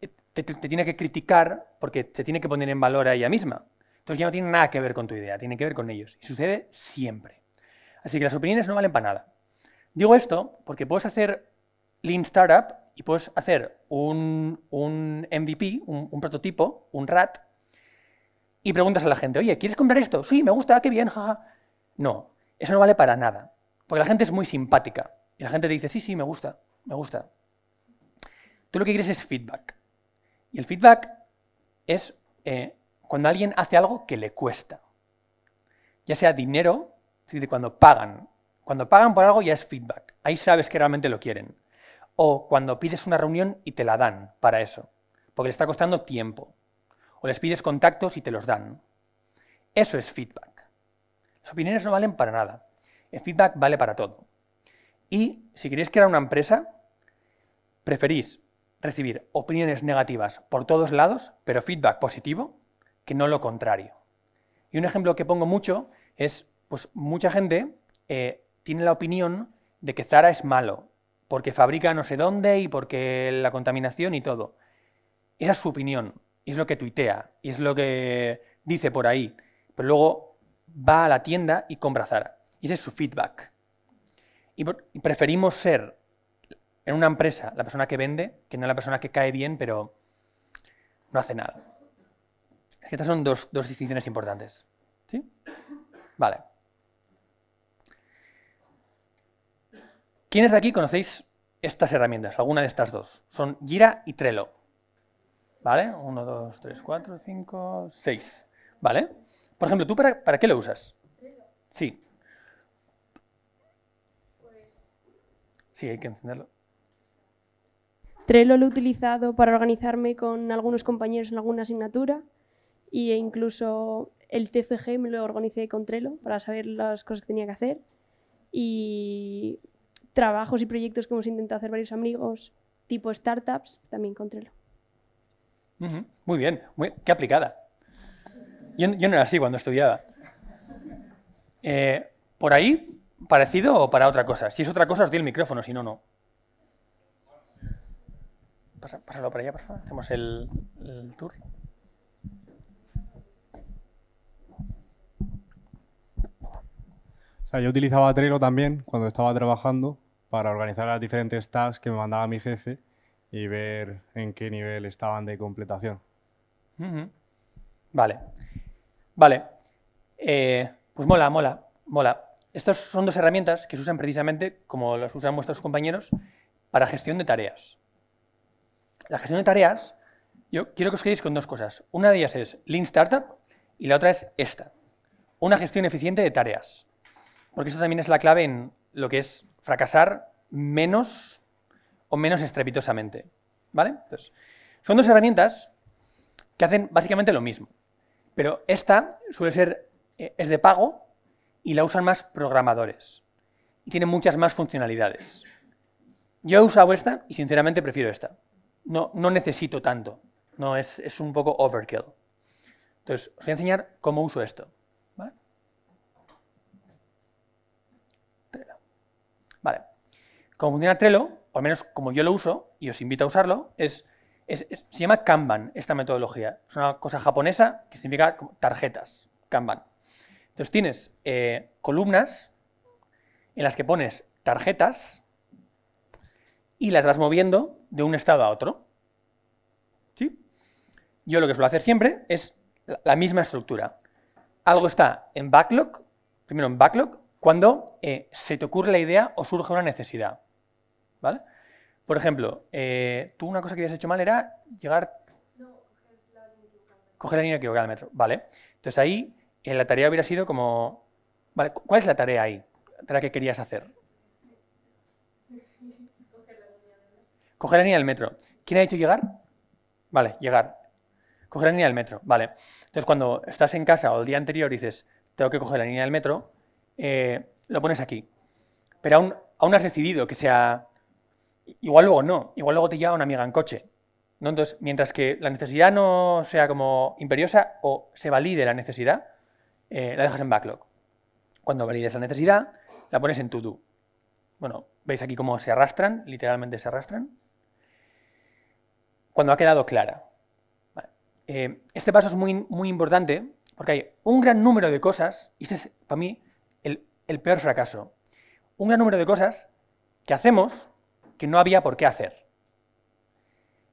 eh, te, te tiene que criticar porque se tiene que poner en valor a ella misma. Entonces ya no tiene nada que ver con tu idea, tiene que ver con ellos. Y sucede siempre. Así que las opiniones no valen para nada. Digo esto porque puedes hacer Lean Startup y puedes hacer un, MVP, un, prototipo, un RAT, y preguntas a la gente, oye, ¿quieres comprar esto? Sí, me gusta, qué bien, jaja. No, eso no vale para nada. Porque la gente es muy simpática. Y la gente te dice, sí, sí, me gusta, me gusta. Tú lo que quieres es feedback. Y el feedback es eh, cuando alguien hace algo que le cuesta. Ya sea dinero, es decir, cuando pagan. Cuando pagan por algo ya es feedback. Ahí sabes que realmente lo quieren. O cuando pides una reunión y te la dan para eso, porque le está costando tiempo. O les pides contactos y te los dan. Eso es feedback. Las opiniones no valen para nada. El feedback vale para todo. Y si queréis crear una empresa, preferís recibir opiniones negativas por todos lados, pero feedback positivo, que no lo contrario. Y un ejemplo que pongo mucho es, pues mucha gente eh, tiene la opinión de que Zara es malo, porque fabrica no sé dónde y porque la contaminación y todo. Esa es su opinión, y es lo que tuitea, y es lo que dice por ahí. Pero luego va a la tienda y compra Zara. Y ese es su feedback. Y preferimos ser en una empresa la persona que vende que no la persona que cae bien, pero no hace nada. Estas son dos, distinciones importantes. ¿Sí? Vale. ¿Quiénes de aquí conocéis estas herramientas? Alguna de estas dos. Son Gira y Trello. ¿Vale? Uno, dos, tres, cuatro, cinco, seis, ¿Vale? Por ejemplo, ¿tú para, para qué lo usas? Sí. Sí, hay que encenderlo. Trello lo he utilizado para organizarme con algunos compañeros en alguna asignatura e incluso el TFG me lo organicé con Trello para saber las cosas que tenía que hacer y trabajos y proyectos que hemos intentado hacer varios amigos, tipo startups, también con Trello. Muy bien, qué aplicada. Yo, yo, no era así cuando estudiaba. Eh, ¿Por ahí? ¿Parecido o para otra cosa? Si es otra cosa, os doy el micrófono, si no, no. Pásalo para allá, por favor. Hacemos el, el tour. sea, yo utilizaba Trello también cuando estaba trabajando para organizar las diferentes tasks que me mandaba mi jefe y ver en qué nivel estaban de completación. Vale. Vale. Eh, pues mola, mola, mola. Estas son dos herramientas que se usan precisamente, como las usan vuestros compañeros, para gestión de tareas. La gestión de tareas, yo quiero que os quedéis con dos cosas. Una de ellas es Lean Startup y la otra es esta, una gestión eficiente de tareas. Porque eso también es la clave en lo que es fracasar menos o menos estrepitosamente. ¿Vale? Entonces, son dos herramientas que hacen básicamente lo mismo. Pero esta suele ser, eh, es de pago y la usan más programadores. Y tiene muchas más funcionalidades. Yo he usado esta y sinceramente prefiero esta. No, no necesito tanto. No, es, es un poco overkill. Entonces, os voy a enseñar cómo uso esto. Vale. Como funciona Trello, o al menos como yo lo uso, y os invito a usarlo, es, se llama Kanban esta metodología. Es una cosa japonesa que significa tarjetas, Kanban. Entonces tienes eh, columnas en las que pones tarjetas y las vas moviendo de un estado a otro. ¿Sí? Yo lo que suelo hacer siempre es la misma estructura. Algo está en backlog, primero en backlog, cuando eh, se te ocurre la idea o surge una necesidad. ¿Vale? Por ejemplo, eh, tú una cosa que habías hecho mal era llegar... No, coger la línea equivocada. Coger metro, vale. Entonces ahí eh, la tarea hubiera sido como... ¿Cuál es la tarea ahí? La tarea que querías hacer. Coger la línea del metro. Coger la línea del metro. ¿Quién ha dicho llegar? Vale, llegar. Coger la línea del metro, vale. Entonces cuando estás en casa o el día anterior dices, tengo que coger la línea del metro, eh, lo pones aquí. Pero aún, aún has decidido que sea... Igual luego no, igual luego te lleva una amiga en coche. Entonces, mientras que la necesidad no sea como imperiosa o se valide la necesidad, eh, la dejas en backlog. Cuando valides la necesidad, la pones en to-do. Bueno, veis aquí cómo se arrastran, literalmente se arrastran. Cuando ha quedado clara. Eh, este paso es muy, muy importante porque hay un gran número de cosas, y este es para mí el peor fracaso. Un gran número de cosas que hacemos que no había por qué hacer.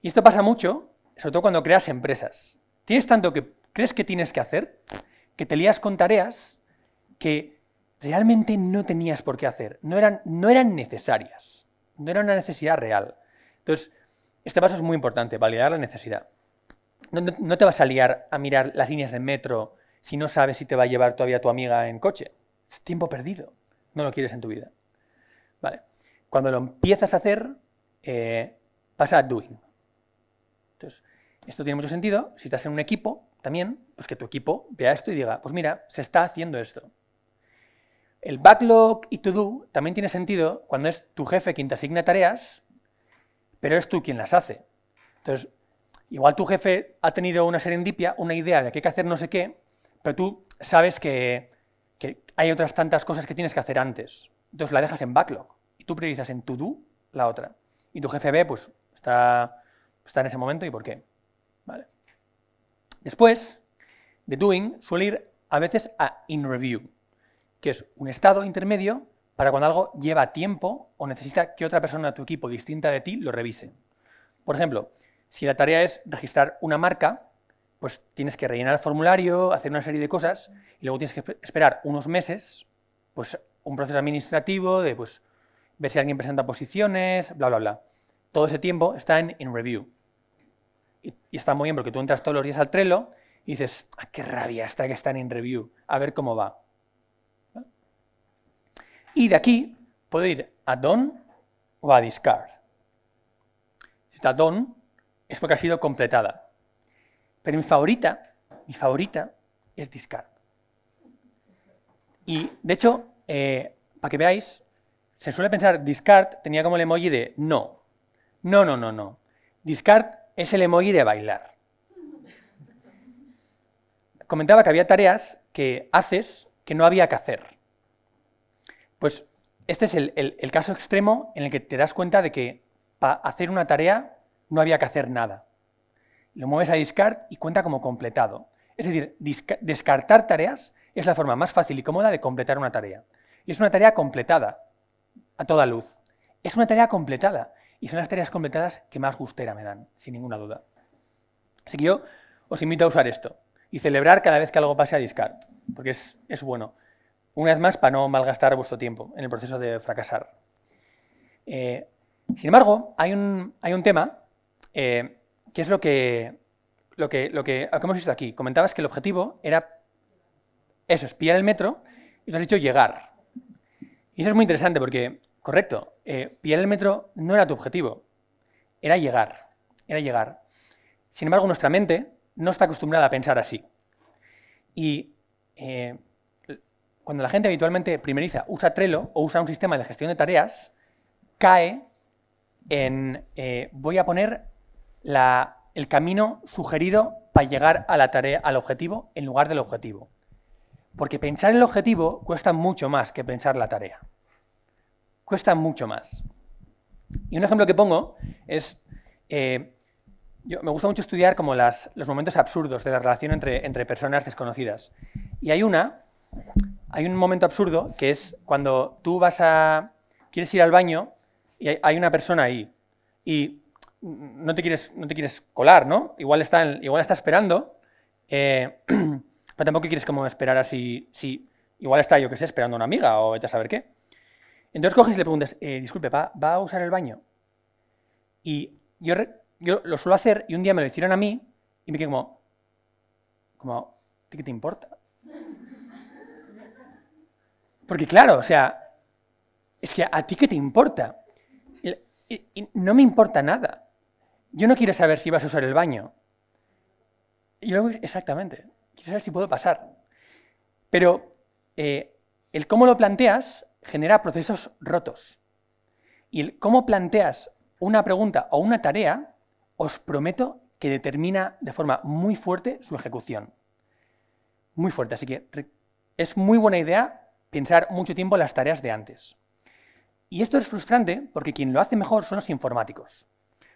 Y esto pasa mucho, sobre todo cuando creas empresas. Tienes tanto que crees que tienes que hacer que te lías con tareas que realmente no tenías por qué hacer, no eran, no eran necesarias, no era una necesidad real. Entonces, este paso es muy importante, validar la necesidad. No, no, te vas a liar a mirar las líneas de metro si no sabes si te va a llevar todavía tu amiga en coche. Es tiempo perdido. No lo quieres en tu vida. Vale. Cuando lo empiezas a hacer, eh, pasa a doing. Entonces, esto tiene mucho sentido. Si estás en un equipo, también, pues que tu equipo vea esto y diga, pues mira, se está haciendo esto. El backlog y to do también tiene sentido cuando es tu jefe quien te asigna tareas, pero es tú quien las hace. Entonces, igual tu jefe ha tenido una serendipia, una idea de que hay que hacer no sé qué, pero tú sabes que que hay otras tantas cosas que tienes que hacer antes. Entonces la dejas en backlog y tú priorizas en to do la otra. Y tu jefe ve, pues está, está en ese momento y por qué. Vale. Después de doing suele ir a veces a in review, que es un estado intermedio para cuando algo lleva tiempo o necesita que otra persona de tu equipo distinta de ti lo revise. Por ejemplo, si la tarea es registrar una marca, pues tienes que rellenar el formulario, hacer una serie de cosas y luego tienes que esperar unos meses, pues un proceso administrativo de pues, ver si alguien presenta posiciones, bla, bla, bla. Todo ese tiempo está en, in review. Y, está muy bien porque tú entras todos los días al Trello y dices, ah, qué rabia está que está en review, a ver cómo va. Y de aquí puedo ir a Don o a Discard. Si está Don, es porque ha sido completada. Pero mi favorita, mi favorita es Discard. Y de hecho, eh, para que veáis, se suele pensar Discard tenía como el emoji de no. No, no, no, no. Discard es el emoji de bailar. Comentaba que había tareas que haces que no había que hacer. Pues este es el caso extremo en el que te das cuenta de que para hacer una tarea no había que hacer nada lo mueves a discard y cuenta como completado. Es decir, descartar tareas es la forma más fácil y cómoda de completar una tarea. Y es una tarea completada, a toda luz. Es una tarea completada y son las tareas completadas que más gustera me dan, sin ninguna duda. Así que yo os invito a usar esto y celebrar cada vez que algo pase a discard, porque es, bueno. Una vez más, para no malgastar vuestro tiempo en el proceso de fracasar. Eh, sin embargo, hay un, hay un tema eh, ¿Qué es lo que, lo que, lo hemos visto aquí? Comentabas que el objetivo era eso, es pillar el metro y nos has dicho llegar. Y eso es muy interesante porque, correcto, eh, pillar el metro no era tu objetivo, era llegar, era llegar. Sin embargo, nuestra mente no está acostumbrada a pensar así. Y eh, cuando la gente habitualmente primeriza, usa Trello o usa un sistema de gestión de tareas, cae en eh, voy a poner el camino sugerido para llegar a la tarea, al objetivo, en lugar del objetivo. Porque pensar el objetivo cuesta mucho más que pensar la tarea. Cuesta mucho más. Y un ejemplo que pongo es, eh, me gusta mucho estudiar como las, los momentos absurdos de la relación entre, entre personas desconocidas. Y hay una, hay un momento absurdo que es cuando tú vas a, quieres ir al baño y hay, hay una persona ahí. Y no te quieres, no te quieres colar, ¿no? Igual está, igual está esperando, eh, pero tampoco quieres como esperar así, si igual está, yo que sé, esperando a una amiga o ya saber qué. Entonces coges y le preguntas, eh, disculpe, ¿va, ¿va, a usar el baño? Y yo, lo suelo hacer y un día me lo hicieron a mí y me quedé como, como ¿qué te importa? Porque claro, o sea, es que a ti qué te importa. no me importa nada. Yo no quiero saber si vas a usar el baño. Yo exactamente. Quiero saber si puedo pasar. Pero eh, el cómo lo planteas genera procesos rotos. Y el cómo planteas una pregunta o una tarea, os prometo que determina de forma muy fuerte su ejecución. Muy fuerte. Así que es muy buena idea pensar mucho tiempo en las tareas de antes. Y esto es frustrante porque quien lo hace mejor son los informáticos.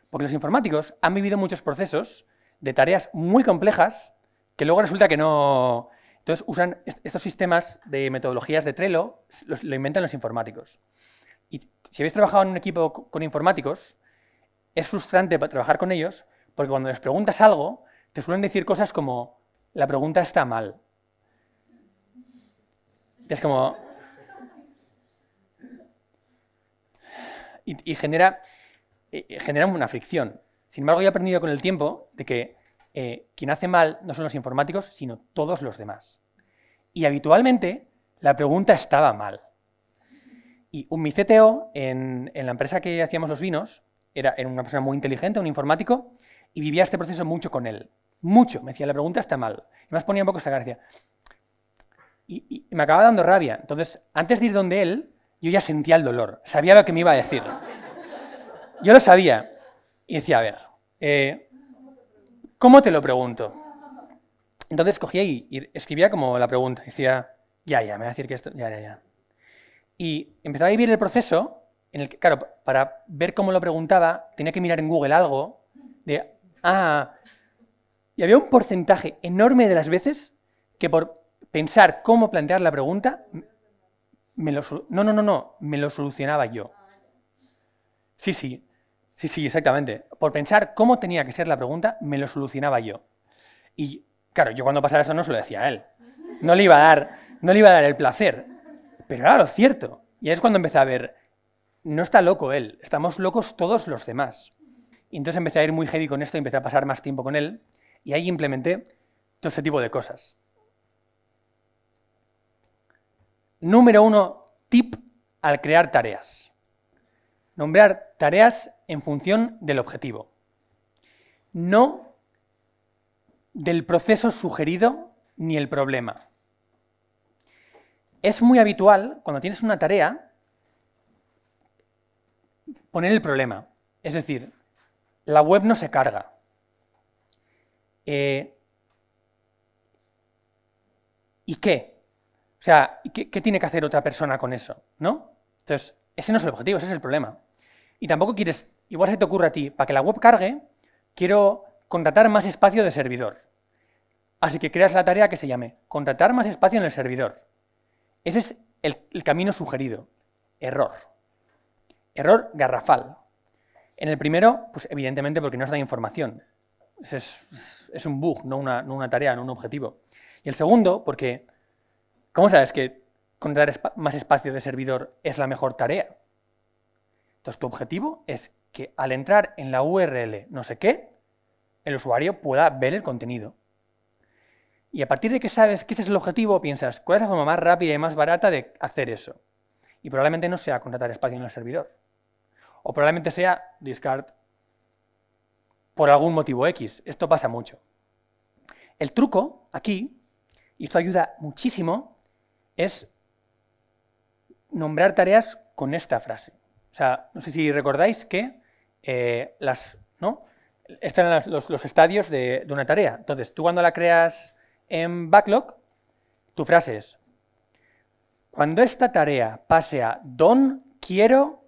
Porque los informáticos han vivido muchos procesos de tareas muy complejas que luego resulta que no... Entonces usan estos sistemas de metodologías de Trello, lo inventan los informáticos. Y si habéis trabajado en un equipo con informáticos, es frustrante trabajar con ellos porque cuando les preguntas algo, te suelen decir cosas como, la pregunta está mal. es como... y genera eh, eh una fricción. Sin embargo, yo he aprendido con el tiempo de que eh, quien hace mal no son los informáticos, sino todos los demás. Y habitualmente la pregunta estaba mal. Y un mi CTO en, la empresa que hacíamos los vinos era, una persona muy inteligente, un informático, y vivía este proceso mucho con él. Mucho. Me decía, la pregunta está mal. Y más ponía un poco esta cara. y, me acababa dando rabia. Entonces, antes de ir donde él, yo ya sentía el dolor. Sabía lo que me iba a decir. Yo lo sabía. Y decía, a ver, eh, ¿cómo te lo pregunto? Entonces cogía y, escribía como la pregunta. Decía, ya, ya, me va a decir que esto, ya, ya, ya. Y empezaba a vivir el proceso en el que, claro, para ver cómo lo preguntaba, tenía que mirar en Google algo de, ah, y había un porcentaje enorme de las veces que por pensar cómo plantear la pregunta, me lo, no, no, no, no, me lo solucionaba yo. Sí, sí, Sí, sí, exactamente. Por pensar cómo tenía que ser la pregunta, me lo solucionaba yo. Y claro, yo cuando pasara eso no se lo decía a él. No le iba a dar, no le iba a dar el placer. Pero era lo cierto. Y ahí es cuando empecé a ver, no está loco él, estamos locos todos los demás. Y entonces empecé a ir muy heavy con esto y empecé a pasar más tiempo con él. Y ahí implementé todo este tipo de cosas. Número uno, tip al crear tareas. Nombrar tareas en función del objetivo. No del proceso sugerido ni el problema. Es muy habitual, cuando tienes una tarea, poner el problema. Es decir, la web no se carga. Eh, ¿Y qué? O sea, ¿qué, ¿qué, tiene que hacer otra persona con eso? ¿No? Entonces, ese no es el objetivo, ese es el problema y tampoco quieres, igual se te ocurre a ti, para que la web cargue, quiero contratar más espacio de servidor. Así que creas la tarea que se llame contratar más espacio en el servidor. Ese es el, camino sugerido. Error. Error garrafal. En el primero, pues evidentemente porque no es da información. Es, un bug, no una, tarea, no un objetivo. Y el segundo, porque, ¿cómo sabes que contratar más espacio de servidor es la mejor tarea? Entonces tu objetivo es que al entrar en la URL no sé qué, el usuario pueda ver el contenido. Y a partir de que sabes que ese es el objetivo, piensas, ¿cuál es la forma más rápida y más barata de hacer eso? Y probablemente no sea contratar espacio en el servidor. O probablemente sea discard por algún motivo X. Esto pasa mucho. El truco aquí, y esto ayuda muchísimo, es nombrar tareas con esta frase. O sea, no sé si recordáis que eh, las, Están los, estadios de, una tarea. Entonces, tú cuando la creas en backlog, tu frase es, cuando esta tarea pase a don, quiero,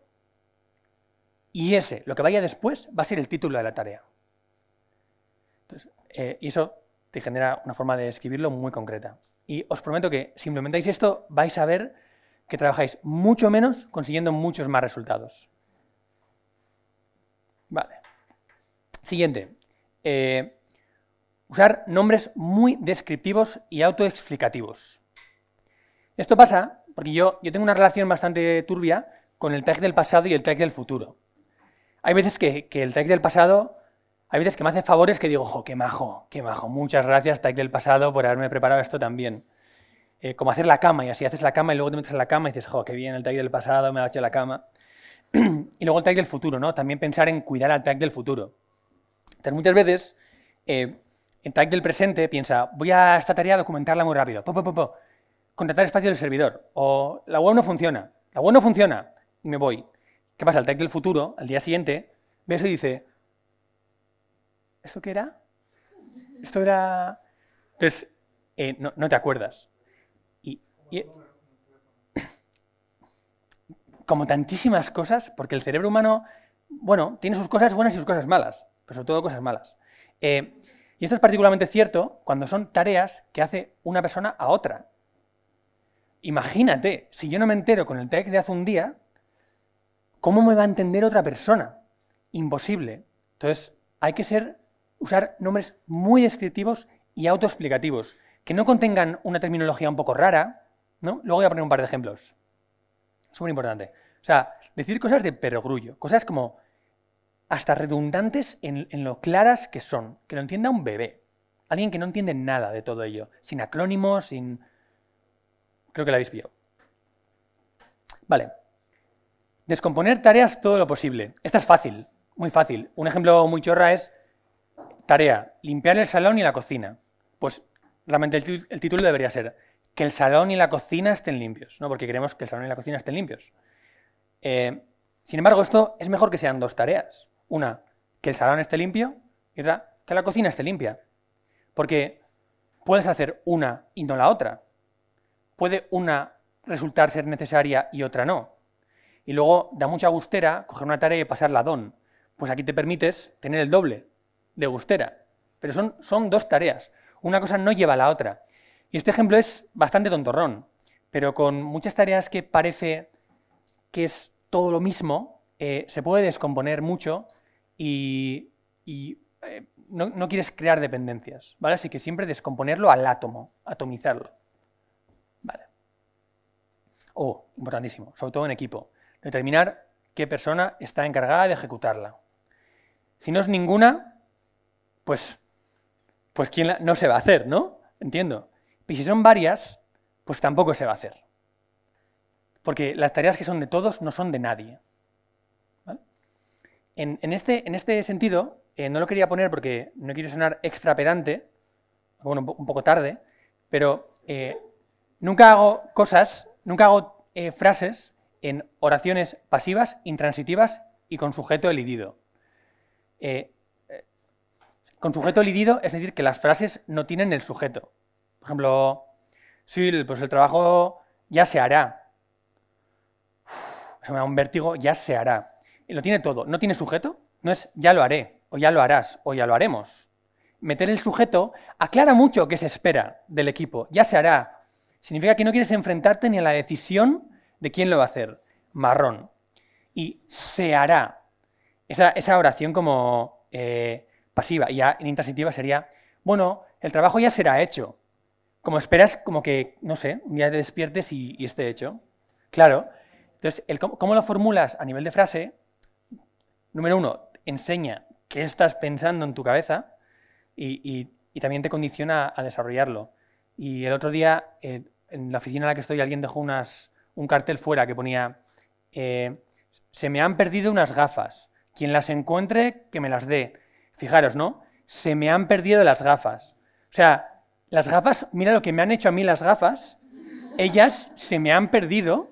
y ese, lo que vaya después, va a ser el título de la tarea. Eh, y eso te genera una forma de escribirlo muy concreta. Y os prometo que si implementáis esto, vais a ver que trabajáis mucho menos consiguiendo muchos más resultados. Vale. Siguiente. Eh, usar nombres muy descriptivos y autoexplicativos. Esto pasa porque yo, yo tengo una relación bastante turbia con el tag del pasado y el tag del futuro. Hay veces que, el tag del pasado, hay veces que me hacen favores que digo, ojo, qué majo, qué majo, muchas gracias tag del pasado por haberme preparado esto también. Eh, como hacer la cama y así haces la cama y luego te metes a la cama y dices, jo, qué bien, el tag del pasado me ha hecho la cama. y luego el tag del futuro, ¿no? También pensar en cuidar al tag del futuro. Entonces, muchas veces, eh, el tag del presente piensa, voy a esta tarea a documentarla muy rápido, po, po, po, po. contratar espacio del servidor, o la web no funciona, la web no funciona, y me voy. ¿Qué pasa? El tag del futuro, al día siguiente, ve y dice, ¿esto qué era? Esto era... Entonces, eh, no, te acuerdas. como tantísimas cosas, porque el cerebro humano, bueno, tiene sus cosas buenas y sus cosas malas, pero sobre todo cosas malas. Eh, y esto es particularmente cierto cuando son tareas que hace una persona a otra. Imagínate, si yo no me entero con el tech de hace un día, ¿cómo me va a entender otra persona? Imposible. Entonces, hay que ser, usar nombres muy descriptivos y autoexplicativos, que no contengan una terminología un poco rara, Luego voy a poner un par de ejemplos. Súper importante. O sea, decir cosas de perogrullo, cosas como hasta redundantes en, lo claras que son, que lo entienda un bebé, alguien que no entiende nada de todo ello, sin acrónimos, sin... Creo que la habéis pillado. Vale. Descomponer tareas todo lo posible. Esta es fácil, muy fácil. Un ejemplo muy chorra es tarea, limpiar el salón y la cocina. Pues realmente el título debería ser que el salón y la cocina estén limpios, ¿no? porque queremos que el salón y la cocina estén limpios. Eh, sin embargo, esto es mejor que sean dos tareas. Una, que el salón esté limpio y otra, que la cocina esté limpia. Porque puedes hacer una y no la otra. Puede una resultar ser necesaria y otra no. Y luego da mucha gustera coger una tarea y pasarla a don. Pues aquí te permites tener el doble de gustera. Pero son, son dos tareas. Una cosa no lleva a la otra. Y este ejemplo es bastante tontorrón, pero con muchas tareas que parece que es todo lo mismo, eh, se puede descomponer mucho y, eh, no, quieres crear dependencias, ¿vale? Así que siempre descomponerlo al átomo, atomizarlo. Vale. O, oh, importantísimo, sobre todo en equipo, determinar qué persona está encargada de ejecutarla. Si no es ninguna, pues, pues ¿quién no se va a hacer, ¿no? Entiendo. Y si son varias, pues tampoco se va a hacer. Porque las tareas que son de todos no son de nadie. En, este, en, este, sentido, eh, no lo quería poner porque no quiero sonar extra pedante, bueno, un poco tarde, pero eh, nunca hago cosas, nunca hago eh, frases en oraciones pasivas, intransitivas y con sujeto elidido. con sujeto elidido es decir que las frases no tienen el sujeto. Por ejemplo, sí, pues el trabajo ya se hará. se me da un vértigo, ya se hará. Y lo tiene todo. No tiene sujeto, no es ya lo haré, o ya lo harás, o ya lo haremos. Meter el sujeto aclara mucho qué se espera del equipo. Ya se hará. Significa que no quieres enfrentarte ni a la decisión de quién lo va a hacer. Marrón. Y se hará. Esa, oración como eh, pasiva y intransitiva sería, bueno, el trabajo ya será hecho como esperas, como que, no sé, un día te despiertes y, y esté hecho. Claro. Entonces, ¿cómo lo formulas a nivel de frase? Número uno, enseña qué estás pensando en tu cabeza y, también te condiciona a desarrollarlo. Y el otro día, eh, en la oficina en la que estoy, alguien dejó unas, un cartel fuera que ponía, eh, se me han perdido unas gafas, quien las encuentre, que me las dé. Fijaros, ¿no? Se me han perdido las gafas. O sea, las gafas, mira lo que me han hecho a mí las gafas. Ellas se me han perdido,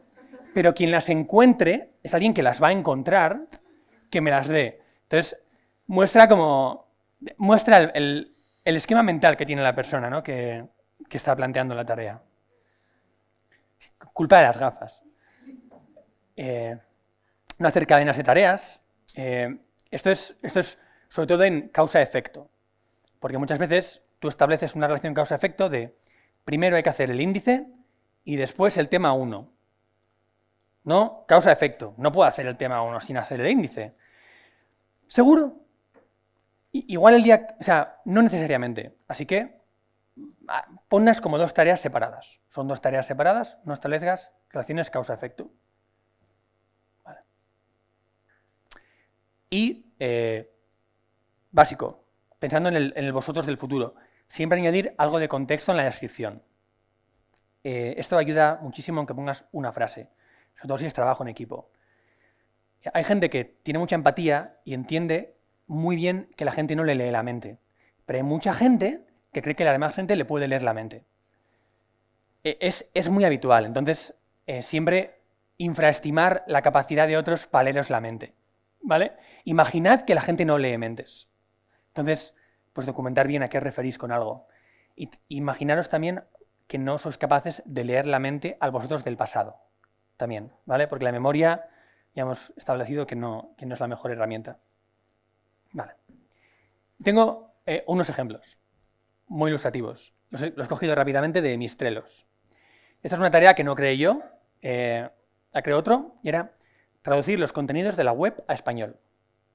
pero quien las encuentre es alguien que las va a encontrar, que me las dé. Entonces, muestra como. muestra el, esquema mental que tiene la persona ¿no? que, está planteando la tarea. Culpa de las gafas. Eh, no hacer cadenas de tareas. Eh, esto, es, esto es sobre todo en causa-efecto. Porque muchas veces tú estableces una relación causa-efecto de primero hay que hacer el índice y después el tema 1. No, causa-efecto. No puedo hacer el tema 1 sin hacer el índice. ¿Seguro? Igual el día, o sea, no necesariamente. Así que ah, ponlas como dos tareas separadas. Son dos tareas separadas, no establezcas relaciones causa-efecto. Y, eh, básico, pensando en en el vosotros del futuro. Siempre añadir algo de contexto en la descripción. Eh, esto ayuda muchísimo que pongas una frase, sobre todo si es trabajo en equipo. Hay gente que tiene mucha empatía y entiende muy bien que la gente no le lee la mente, pero hay mucha gente que cree que la demás gente le puede leer la mente. E, es, muy habitual, entonces eh, siempre infraestimar la capacidad de otros para leeros la mente. ¿Vale? Imaginad que la gente no lee mentes. Entonces, pues documentar bien a qué referís con algo. Y imaginaros también que no sois capaces de leer la mente a vosotros del pasado, también, ¿vale? Porque la memoria ya hemos establecido que no, que no es la mejor herramienta. Vale. Tengo eh, unos ejemplos muy ilustrativos. Los he, cogido rápidamente de Mistrelos. Esta es una tarea que no creé yo, eh, la creó otro, y era traducir los contenidos de la web a español.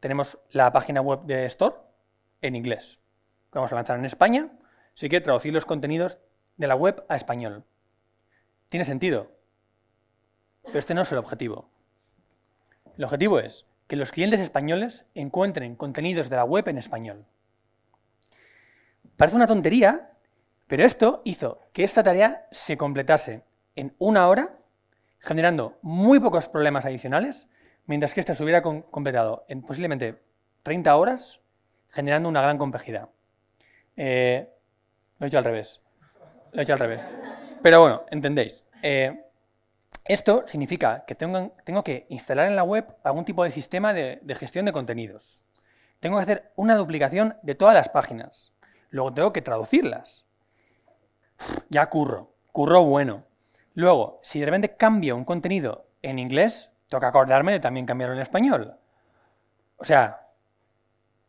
Tenemos la página web de Store en inglés, vamos a lanzar en España, sí que traducir los contenidos de la web a español. Tiene sentido, pero este no es el objetivo. El objetivo es que los clientes españoles encuentren contenidos de la web en español. Parece una tontería, pero esto hizo que esta tarea se completase en una hora, generando muy pocos problemas adicionales, mientras que esta se hubiera completado en posiblemente 30 horas, generando una gran complejidad. Eh, lo he hecho al revés. Lo he hecho al revés. Pero bueno, entendéis. Eh, esto significa que tengo, que instalar en la web algún tipo de sistema de, gestión de contenidos. Tengo que hacer una duplicación de todas las páginas. Luego tengo que traducirlas. Ya curro. Curro bueno. Luego, si de repente cambio un contenido en inglés, toca acordarme de también cambiarlo en español. O sea,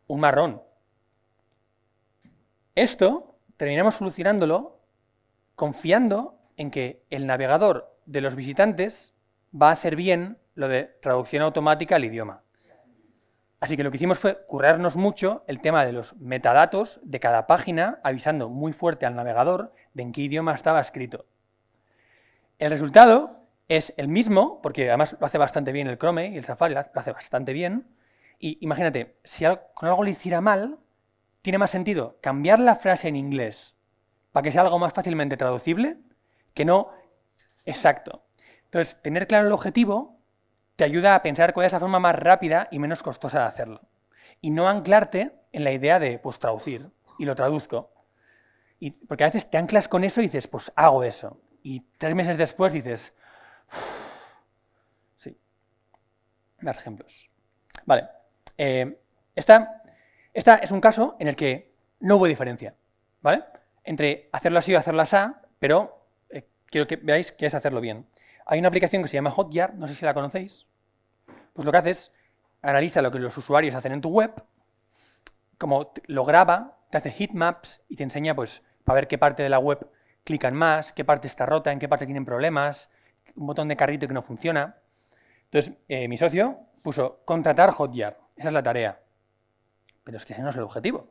un marrón. Esto terminamos solucionándolo confiando en que el navegador de los visitantes va a hacer bien lo de traducción automática al idioma. Así que lo que hicimos fue currarnos mucho el tema de los metadatos de cada página, avisando muy fuerte al navegador de en qué idioma estaba escrito. El resultado es el mismo, porque además lo hace bastante bien el Chrome y el Safari lo hace bastante bien. Y imagínate, si con algo le hiciera mal, tiene más sentido cambiar la frase en inglés para que sea algo más fácilmente traducible que no exacto. Entonces, tener claro el objetivo te ayuda a pensar cuál esa la forma más rápida y menos costosa de hacerlo. Y no anclarte en la idea de, pues, traducir, y lo traduzco. Y, porque a veces te anclas con eso y dices, pues, hago eso. Y tres meses después dices, sí. Más ejemplos. Vale. Eh, esta este es un caso en el que no hubo diferencia, ¿vale? Entre hacerlo así o hacerlo así, pero eh, quiero que veáis que es hacerlo bien. Hay una aplicación que se llama Hotjar, no sé si la conocéis. Pues lo que hace es analiza lo que los usuarios hacen en tu web, como lo graba, te hace heatmaps y te enseña pues para ver qué parte de la web clican más, qué parte está rota, en qué parte tienen problemas, un botón de carrito que no funciona. Entonces, eh, mi socio puso contratar Hotjar. Esa es la tarea. Pero es que ese no es el objetivo.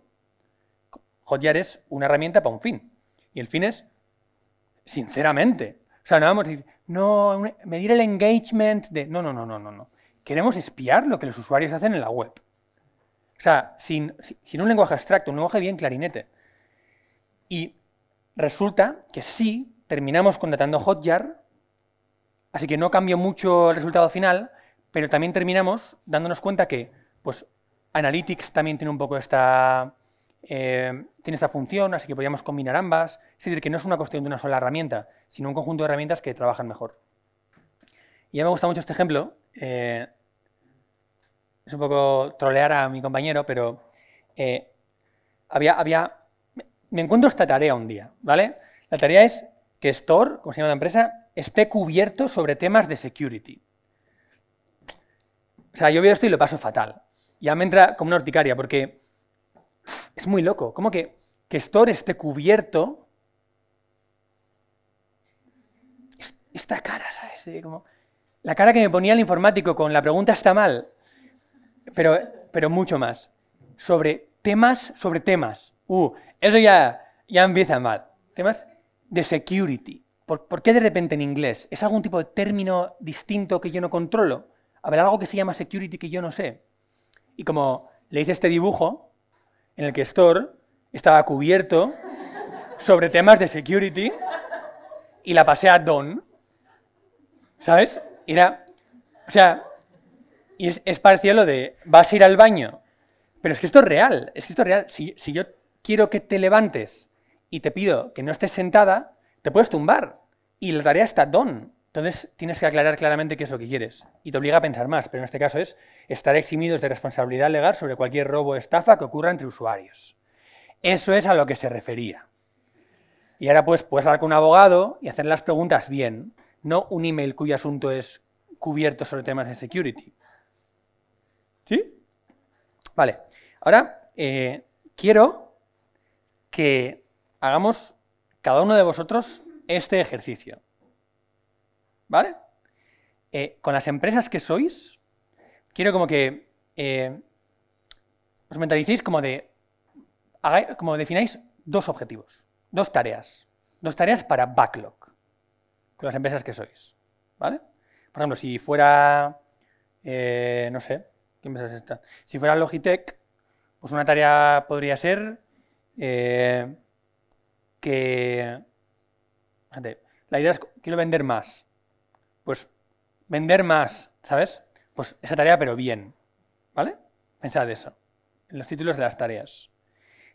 Hotjar es una herramienta para un fin. Y el fin es, sinceramente. O sea, no vamos a decir, no, medir el engagement de. No, no, no, no, no, no. Queremos espiar lo que los usuarios hacen en la web. O sea, sin, un lenguaje abstracto, un lenguaje bien clarinete. Y resulta que sí terminamos contratando Hotjar, así que no cambia mucho el resultado final, pero también terminamos dándonos cuenta que pues, Analytics también tiene un poco esta, eh, tiene esta función, así que podríamos combinar ambas. Es decir, que no es una cuestión de una sola herramienta, sino un conjunto de herramientas que trabajan mejor. Y ya me gusta mucho este ejemplo. Eh, es un poco trolear a mi compañero, pero eh, había, había... Me encuentro esta tarea un día, ¿vale? La tarea es que Store, como se llama la empresa, esté cubierto sobre temas de security. O sea, yo veo esto y lo paso fatal ya me entra como una horticaria, porque es muy loco. ¿Cómo que, que Store esté cubierto? Esta cara, ¿sabes? como, la cara que me ponía el informático con la pregunta está mal, pero, pero mucho más. Sobre temas, sobre temas. Uh, eso ya, ya empieza mal. Temas de security. ¿Por, ¿Por, qué de repente en inglés? ¿Es algún tipo de término distinto que yo no controlo? ¿Habrá algo que se llama security que yo no sé? y como le hice este dibujo en el que Store estaba cubierto sobre temas de security y la pasé a Don, ¿sabes? Era, o sea, y es, es parecido a lo de, vas a ir al baño, pero es que esto es real, es que esto es real. Si, yo quiero que te levantes y te pido que no estés sentada, te puedes tumbar y la daré hasta Don. Entonces tienes que aclarar claramente qué es lo que quieres y te obliga a pensar más, pero en este caso es estar eximidos de responsabilidad legal sobre cualquier robo o estafa que ocurra entre usuarios. Eso es a lo que se refería. Y ahora pues puedes hablar con un abogado y hacer las preguntas bien, no un email cuyo asunto es cubierto sobre temas de security. ¿Sí? Vale. Ahora eh, quiero que hagamos cada uno de vosotros este ejercicio. ¿vale? Eh, con las empresas que sois, quiero como que eh, os mentalicéis como de, como defináis dos objetivos, dos tareas, dos tareas para backlog con las empresas que sois, ¿vale? Por ejemplo, si fuera, eh, no sé, ¿qué empresa es esta? Si fuera Logitech, pues una tarea podría ser que, la idea es quiero vender más, pues vender más, ¿sabes? Pues esa tarea, pero bien, ¿vale? Pensad eso, en los títulos de las tareas.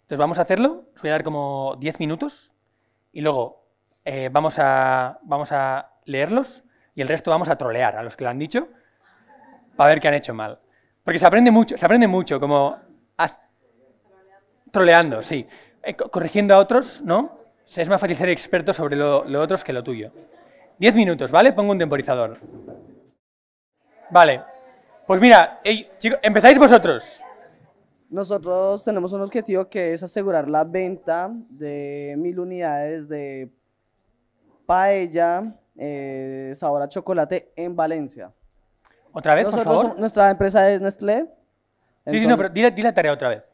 Entonces vamos a hacerlo, os voy a dar como 10 minutos y luego eh, vamos, a, vamos a leerlos y el resto vamos a trolear a los que lo han dicho para ver qué han hecho mal. Porque se aprende mucho, se aprende mucho, como troleando, sí. Eh, corrigiendo a otros, ¿no? Es más fácil ser experto sobre lo, lo otros que lo tuyo. Diez minutos, ¿vale? Pongo un temporizador. Vale. Pues mira, chicos, empezáis vosotros. Nosotros tenemos un objetivo que es asegurar la venta de mil unidades de paella, eh, sabor a chocolate en Valencia. ¿Otra vez, por favor? Nuestra empresa es Nestlé. Sí, sí, no, pero dile la tarea otra vez.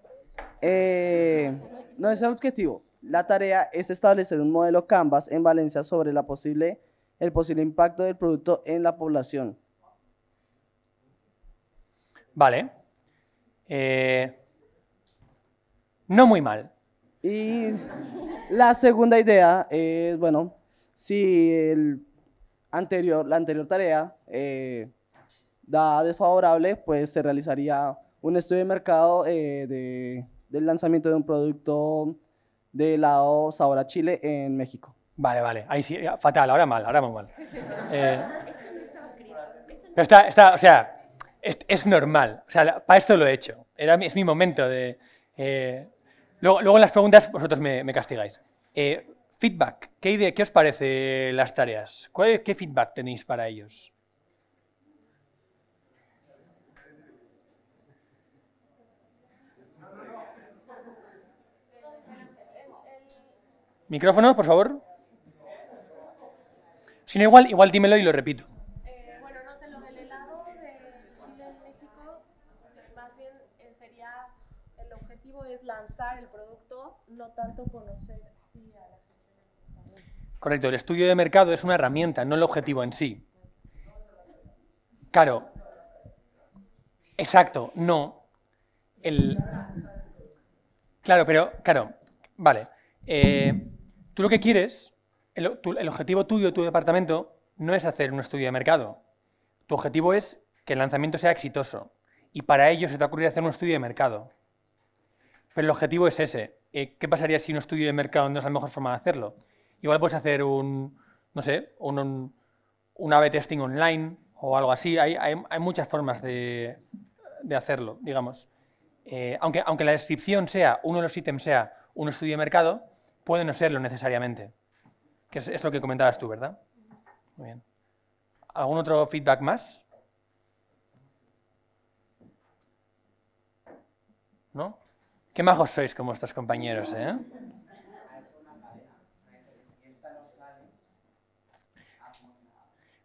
Eh, no es el objetivo. La tarea es establecer un modelo Canvas en Valencia sobre la posible el posible impacto del producto en la población. Vale. Eh, no muy mal. Y la segunda idea es, bueno, si el anterior, la anterior tarea eh, da desfavorable, pues se realizaría un estudio de mercado eh, del lanzamiento de un producto de la sabor chile en México. Vale, vale. Ahí sí, fatal, ahora mal, ahora muy mal. Eh, pero está, está, o sea, es, normal. O sea, para esto lo he hecho. Era, es mi momento de... Eh, luego, en las preguntas vosotros me, castigáis. Eh, feedback. ¿Qué, os parece las tareas? ¿Qué feedback tenéis para ellos? Micrófono, por favor. Si no, igual, igual dímelo y lo repito. Eh, bueno, no sé, lo del helado de Chile en México, más bien eh, sería, el objetivo es lanzar el producto, no tanto conocer sí, a la gente. Correcto, el estudio de mercado es una herramienta, no el objetivo en sí. Claro. Exacto, no. Claro, pero, claro, vale. Eh, tú lo que quieres el, objetivo tuyo, tu departamento, no es hacer un estudio de mercado. Tu objetivo es que el lanzamiento sea exitoso. Y para ello se te ocurre hacer un estudio de mercado. Pero el objetivo es ese. Eh, ¿Qué pasaría si un estudio de mercado no es la mejor forma de hacerlo? Igual puedes hacer un, no sé, un, un, A-B testing online o algo así. Hay, muchas formas de, hacerlo, digamos. Eh, aunque, aunque la descripción sea, uno de los ítems sea un estudio de mercado, puede no serlo necesariamente que es, lo que comentabas tú, ¿verdad? Muy bien. ¿Algún otro feedback más? ¿No? Qué majos sois como estos compañeros, ¿eh?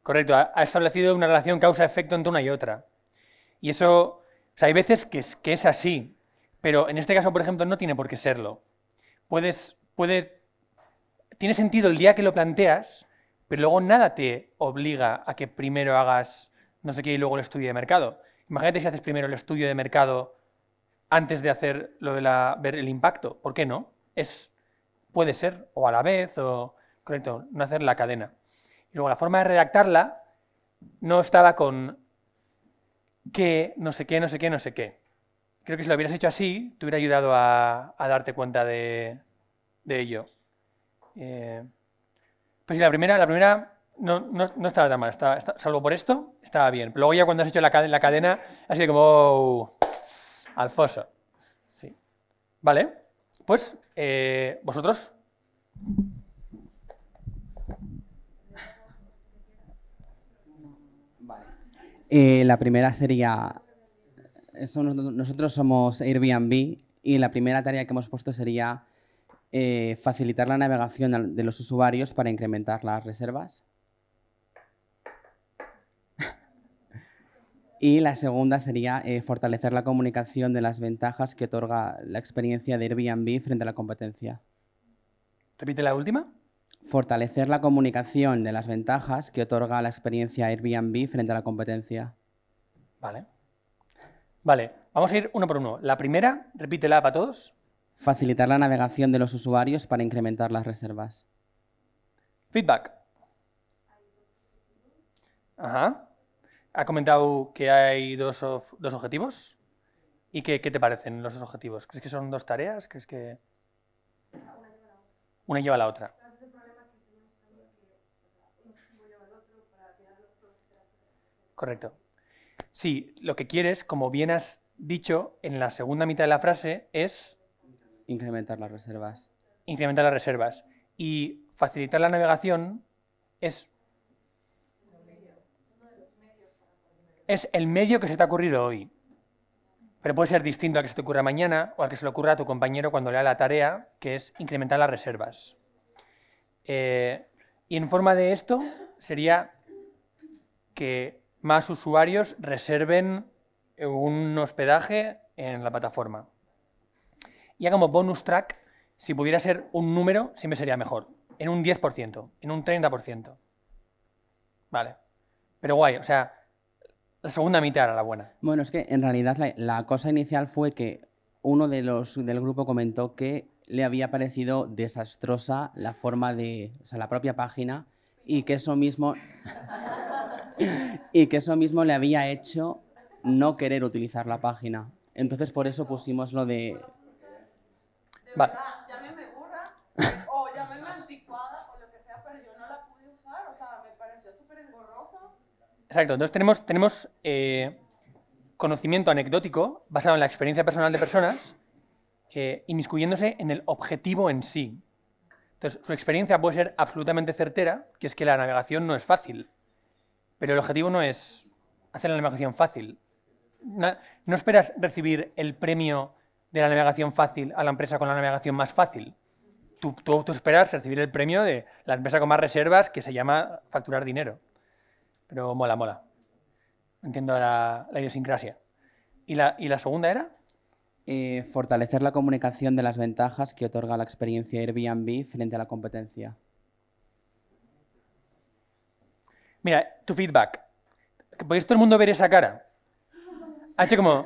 Correcto, ha establecido una relación causa-efecto entre una y otra. Y eso, o sea, hay veces que es, que es así, pero en este caso, por ejemplo, no tiene por qué serlo. Puedes, puede tiene sentido el día que lo planteas, pero luego nada te obliga a que primero hagas no sé qué y luego el estudio de mercado. Imagínate si haces primero el estudio de mercado antes de hacer lo de ver el impacto. ¿Por qué no? Es, puede ser, o a la vez, o correcto, no hacer la cadena. Y luego la forma de redactarla no estaba con qué, no sé qué, no sé qué, no sé qué. Creo que si lo hubieras hecho así, te hubiera ayudado a, darte cuenta de ello. Eh, pues la primera, la primera no, no, estaba tan mal, estaba, salvo por esto, estaba bien. Luego ya cuando has hecho la, cadena, la cadena, como oh, al foso Sí. Vale, pues eh, vosotros... Eh, la primera sería, nosotros somos Airbnb y la primera tarea que hemos puesto sería eh, facilitar la navegación de los usuarios para incrementar las reservas. y la segunda sería eh, fortalecer la comunicación de las ventajas que otorga la experiencia de Airbnb frente a la competencia. Repite la última. Fortalecer la comunicación de las ventajas que otorga la experiencia Airbnb frente a la competencia. Vale. Vale, vamos a ir uno por uno. La primera, repítela para todos facilitar la navegación de los usuarios para incrementar las reservas. Feedback. Ajá. Ha comentado que hay dos, objetivos. ¿Y qué, te parecen los dos objetivos? ¿Crees que son dos tareas? ¿Crees que una lleva a la otra? Correcto. Sí, lo que quieres, como bien has dicho en la segunda mitad de la frase, es Incrementar las reservas. Incrementar las reservas. Y facilitar la navegación es, es el medio que se te ha ocurrido hoy. Pero puede ser distinto al que se te ocurra mañana o al que se le ocurra a tu compañero cuando le da la tarea, que es incrementar las reservas. Eh, y en forma de esto sería que más usuarios reserven un hospedaje en la plataforma ya como bonus track, si pudiera ser un número, siempre sería mejor. En un 10%, en un 30%. Vale. Pero guay, o sea, la segunda mitad era la buena. Bueno, es que en realidad la, cosa inicial fue que uno de los del grupo comentó que le había parecido desastrosa la forma de, o sea, la propia página y que eso mismo y que eso mismo le había hecho no querer utilizar la página. Entonces por eso pusimos lo de burra o anticuada o lo que sea, pero yo no la pude usar, o sea, me pareció súper Exacto, entonces tenemos, tenemos eh, conocimiento anecdótico basado en la experiencia personal de personas eh, inmiscuyéndose en el objetivo en sí. Entonces, su experiencia puede ser absolutamente certera, que es que la navegación no es fácil, pero el objetivo no es hacer la navegación fácil. no esperas recibir el premio de la navegación fácil a la empresa con la navegación más fácil. Tú, tú, esperas recibir el premio de la empresa con más reservas que se llama facturar dinero. Pero mola, mola. Entiendo la, idiosincrasia. ¿Y la, segunda era? Eh, fortalecer la comunicación de las ventajas que otorga la experiencia Airbnb frente a la competencia. Mira, tu feedback. ¿Podéis todo el mundo ver esa cara? Hace como...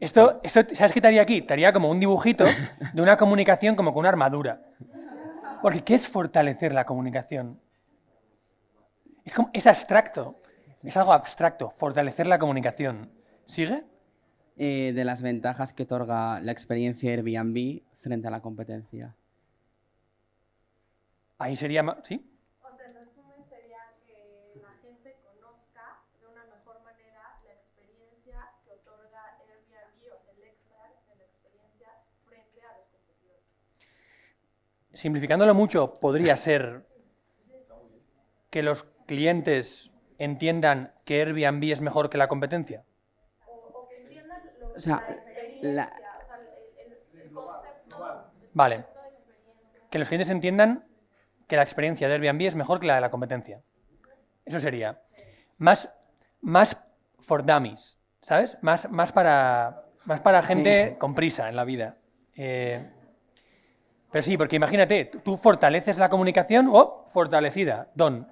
Esto, esto, ¿sabes qué estaría aquí? Estaría como un dibujito de una comunicación como con una armadura. Porque ¿qué es fortalecer la comunicación? Es, como, es abstracto, es algo abstracto, fortalecer la comunicación. ¿Sigue? Eh, de las ventajas que otorga la experiencia Airbnb frente a la competencia. Ahí sería, ¿sí? simplificándolo mucho, podría ser que los clientes entiendan que Airbnb es mejor que la competencia. O, que entiendan o sea, la... Vale. Que los clientes entiendan que la experiencia de Airbnb es mejor que la de la competencia. Eso sería. Más, más for dummies, ¿sabes? Más, más, para, más para gente con prisa en la vida. Eh, pero sí, porque imagínate, tú fortaleces la comunicación, oh, fortalecida, don.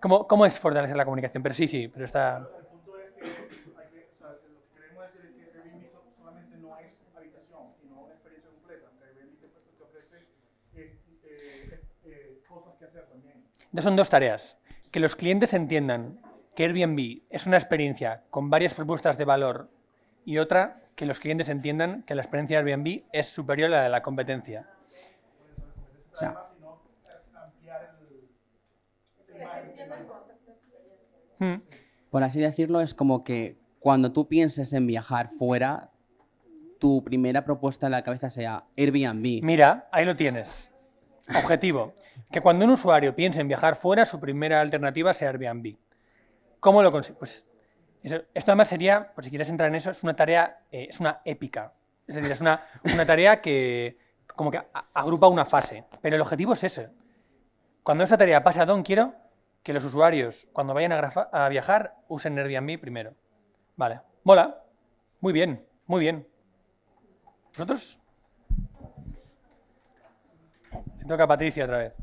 ¿Cómo, es fortalecer la comunicación? Pero sí, sí, pero está... El punto es que, hay que o sea, lo que queremos decir es que Airbnb solamente no es habitación, sino una experiencia completa. Airbnb te, que ofrece eh, eh, eh, cosas que hacer también. No son dos tareas. Que los clientes entiendan que Airbnb es una experiencia con varias propuestas de valor y otra que los clientes entiendan que la experiencia de Airbnb es superior a la de la competencia. Hmm. Por así decirlo, es como que cuando tú pienses en viajar fuera, tu primera propuesta en la cabeza sea Airbnb. Mira, ahí lo tienes. Objetivo. que cuando un usuario piense en viajar fuera, su primera alternativa sea Airbnb. ¿Cómo lo consigues? esto además sería, por si quieres entrar en eso, es una tarea, eh, es una épica. Es decir, es una, tarea que como que agrupa una fase. Pero el objetivo es ese. Cuando esa tarea pasa a Don, quiero que los usuarios, cuando vayan a, viajar, usen Airbnb primero. Vale. Mola. Muy bien, muy bien. ¿Nosotros? Le toca a Patricia otra vez.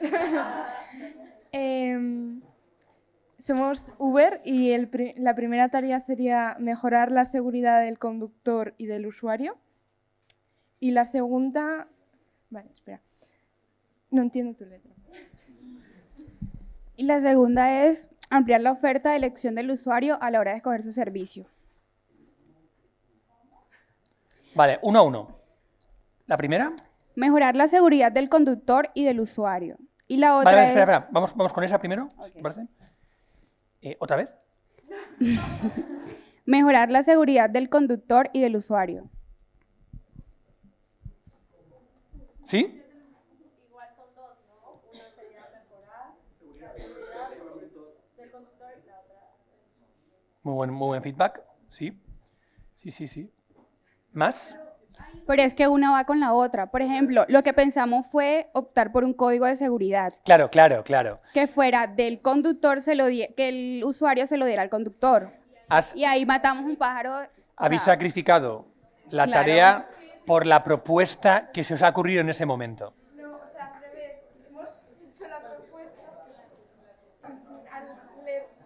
eh, somos Uber y la primera tarea sería mejorar la seguridad del conductor y del usuario. Y la segunda... Vale, espera. No entiendo tu letra. Y la segunda es ampliar la oferta de elección del usuario a la hora de escoger su servicio. Vale, uno a uno. La primera. Mejorar la seguridad del conductor y del usuario. Y la otra. es... espera. Vamos, vamos con esa primero. Eh, ¿Otra vez? Mejorar la seguridad del conductor y del usuario. ¿Sí? Igual son dos, ¿no? Una sería temporal, la seguridad del conductor y la otra. Muy buen, muy buen feedback, sí. Sí, sí, sí. ¿Más? Pero es que una va con la otra. Por ejemplo, lo que pensamos fue optar por un código de seguridad. Claro, claro, claro. Que fuera del conductor, se lo que el usuario se lo diera al conductor. y ahí matamos un pájaro. Habéis sacrificado la tarea por la propuesta que se os ha ocurrido en ese momento.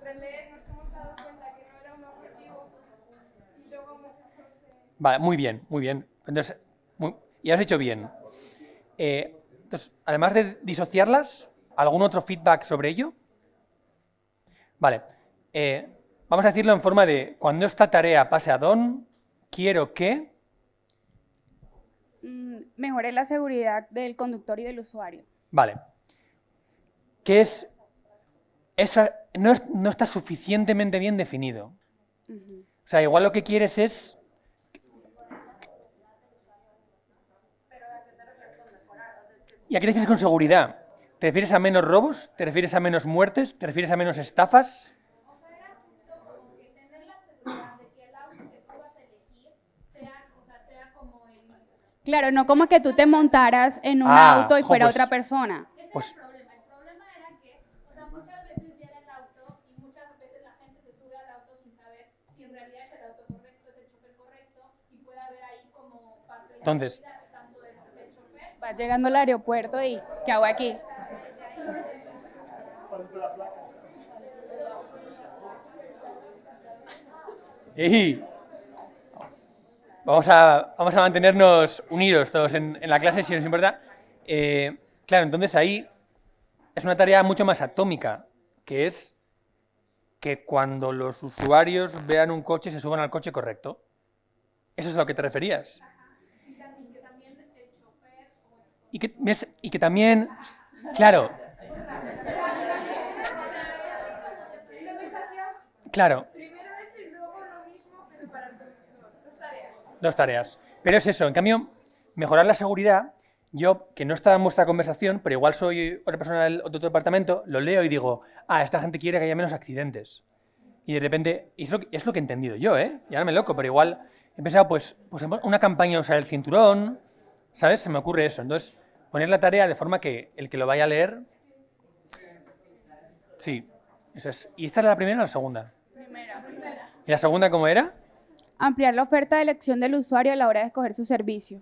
releer nos hemos dado cuenta que no era un objetivo Vale, muy bien, muy bien. Entonces, muy, y has hecho bien. Eh, entonces, además de disociarlas, ¿algún otro feedback sobre ello? Vale. Eh, vamos a decirlo en forma de, cuando esta tarea pase a Don, quiero que... Mm, mejore la seguridad del conductor y del usuario. Vale. Que es... Eso no, está suficientemente bien definido. O sea, igual lo que quieres es ¿Y a qué le dices con seguridad? ¿Te refieres a menos robos? ¿Te refieres a menos muertes? ¿Te refieres a menos estafas? Claro, no como que tú te montaras en un ah, auto y fuera pues, otra persona. ¿Qué pues el problema? El problema era que muchas veces llega el auto y muchas veces la gente se sube al auto sin saber si en realidad es el auto correcto, si es el correcto y puede haber ahí como parte de llegando al aeropuerto y ¿qué hago aquí? vamos a, vamos a mantenernos unidos todos en, la clase, si nos importa. Eh, claro, entonces ahí es una tarea mucho más atómica, que es que cuando los usuarios vean un coche se suban al coche correcto. Eso es a lo que te referías y que, y que también, claro, claro, dos tareas. Pero es eso, en cambio, mejorar la seguridad, yo, que no estaba en vuestra conversación, pero igual soy otra persona del otro departamento, lo leo y digo, ah, esta gente quiere que haya menos accidentes. Y de repente, es, lo que, he entendido yo, ¿eh? Y ahora me loco, pero igual he pensado, pues, pues una campaña de usar el cinturón, ¿sabes? Se me ocurre eso. Entonces, poner la tarea de forma que el que lo vaya a leer... Sí, ¿y esta era la primera o la segunda? Primera, ¿Y la segunda cómo era? Ampliar la oferta de elección del usuario a la hora de escoger su servicio.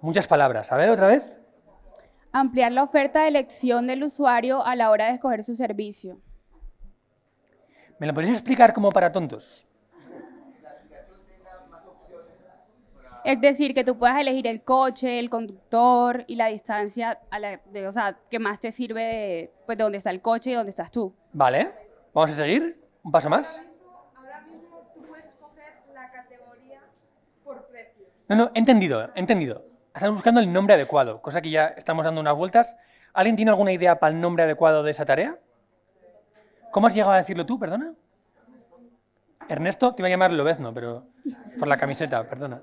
Muchas palabras. A ver, otra vez. Ampliar la oferta de elección del usuario a la hora de escoger su servicio. ¿Me lo podéis explicar como para tontos? Es decir, que tú puedas elegir el coche, el conductor y la distancia a o que más te sirve de, pues, dónde está el coche y dónde estás tú. Vale, vamos a seguir. Un paso más. Ahora mismo, tú puedes escoger la categoría por precio. No, no, entendido, entendido. Estamos buscando el nombre adecuado, cosa que ya estamos dando unas vueltas. ¿Alguien tiene alguna idea para el nombre adecuado de esa tarea? ¿Cómo has llegado a decirlo tú, perdona? Ernesto, te iba a llamar Lobezno, pero por la camiseta, perdona.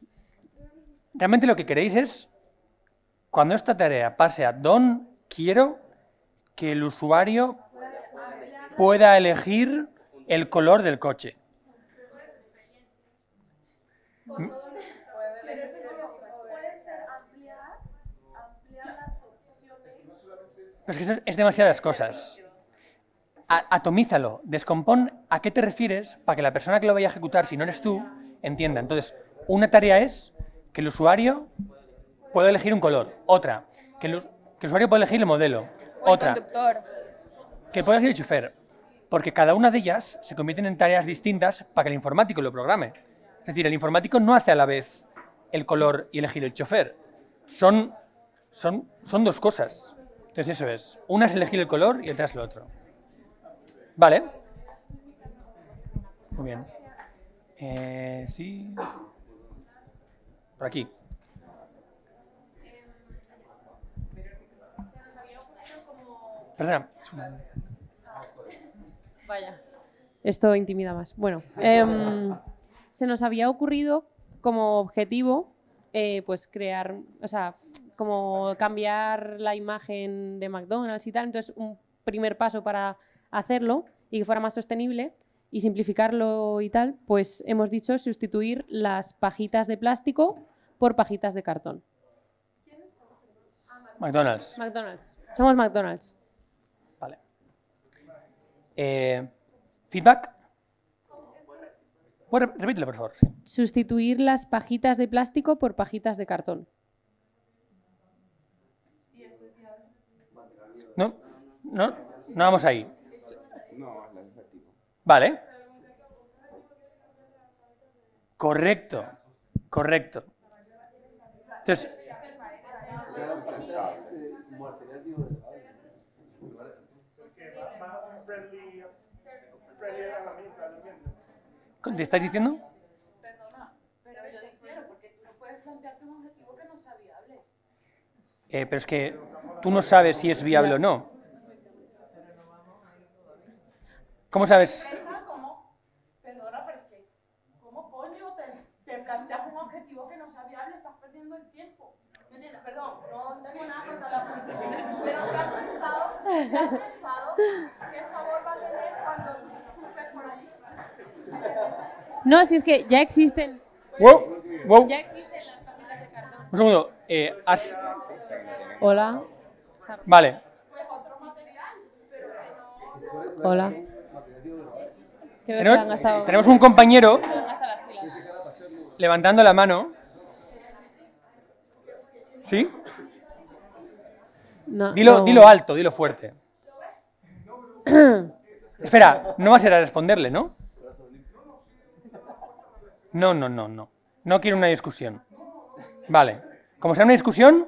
Realmente lo que queréis es, cuando esta tarea pase a don, quiero que el usuario pueda elegir el color del coche. Pero es que eso es demasiadas cosas. atomízalo, descompón a qué te refieres para que la persona que lo vaya a ejecutar, si no eres tú, entienda. Entonces, una tarea es que el usuario puede elegir un color. Otra, que el, usuario puede elegir el modelo. otra, que puede elegir el chofer. Porque cada una de ellas se convierten en tareas distintas para que el informático lo programe. Es decir, el informático no hace a la vez el color y elegir el chofer. Son, son, son dos cosas. Entonces eso es. Una es elegir el color y otra es lo otro. Vale. Muy bien. Eh, sí. Por aquí. Perdona. Vaya. Esto intimida más. Bueno, em, se nos había ocurrido como objetivo, eh, pues crear, o sea, como cambiar la imagen de McDonald's y tal. Entonces, un primer paso para hacerlo y que fuera más sostenible y simplificarlo y tal, pues hemos dicho sustituir las pajitas de plástico por pajitas de cartón. McDonald's. McDonald's. Somos McDonald's. Vale. Eh, feedback. repítelo, por favor. Sustituir las pajitas de plástico por pajitas de cartón. No, no, no vamos ahí. Vale. Correcto, correcto. Entonces, ¿Le estás diciendo? Perdona, pero yo difiero porque tú no puedes plantearte un objetivo que no sea viable. Eh, pero es que tú no sabes si es viable o no. ¿Cómo sabes? ¿Se ha pensado qué sabor va a tener cuando tú chupes por allí? No, si es que ya existen. Wow, wow. Ya existen las tapitas de cartón. Un segundo. Eh, has... Hola. Vale. Hola. Pues que no han gastado. Tenemos un compañero levantando la mano. ¿Sí? dilo, alto, dilo fuerte. Espera, no vas a ir a responderle, ¿no? No, no, no, no. No quiero una discusión. Vale. Como sea una discusión,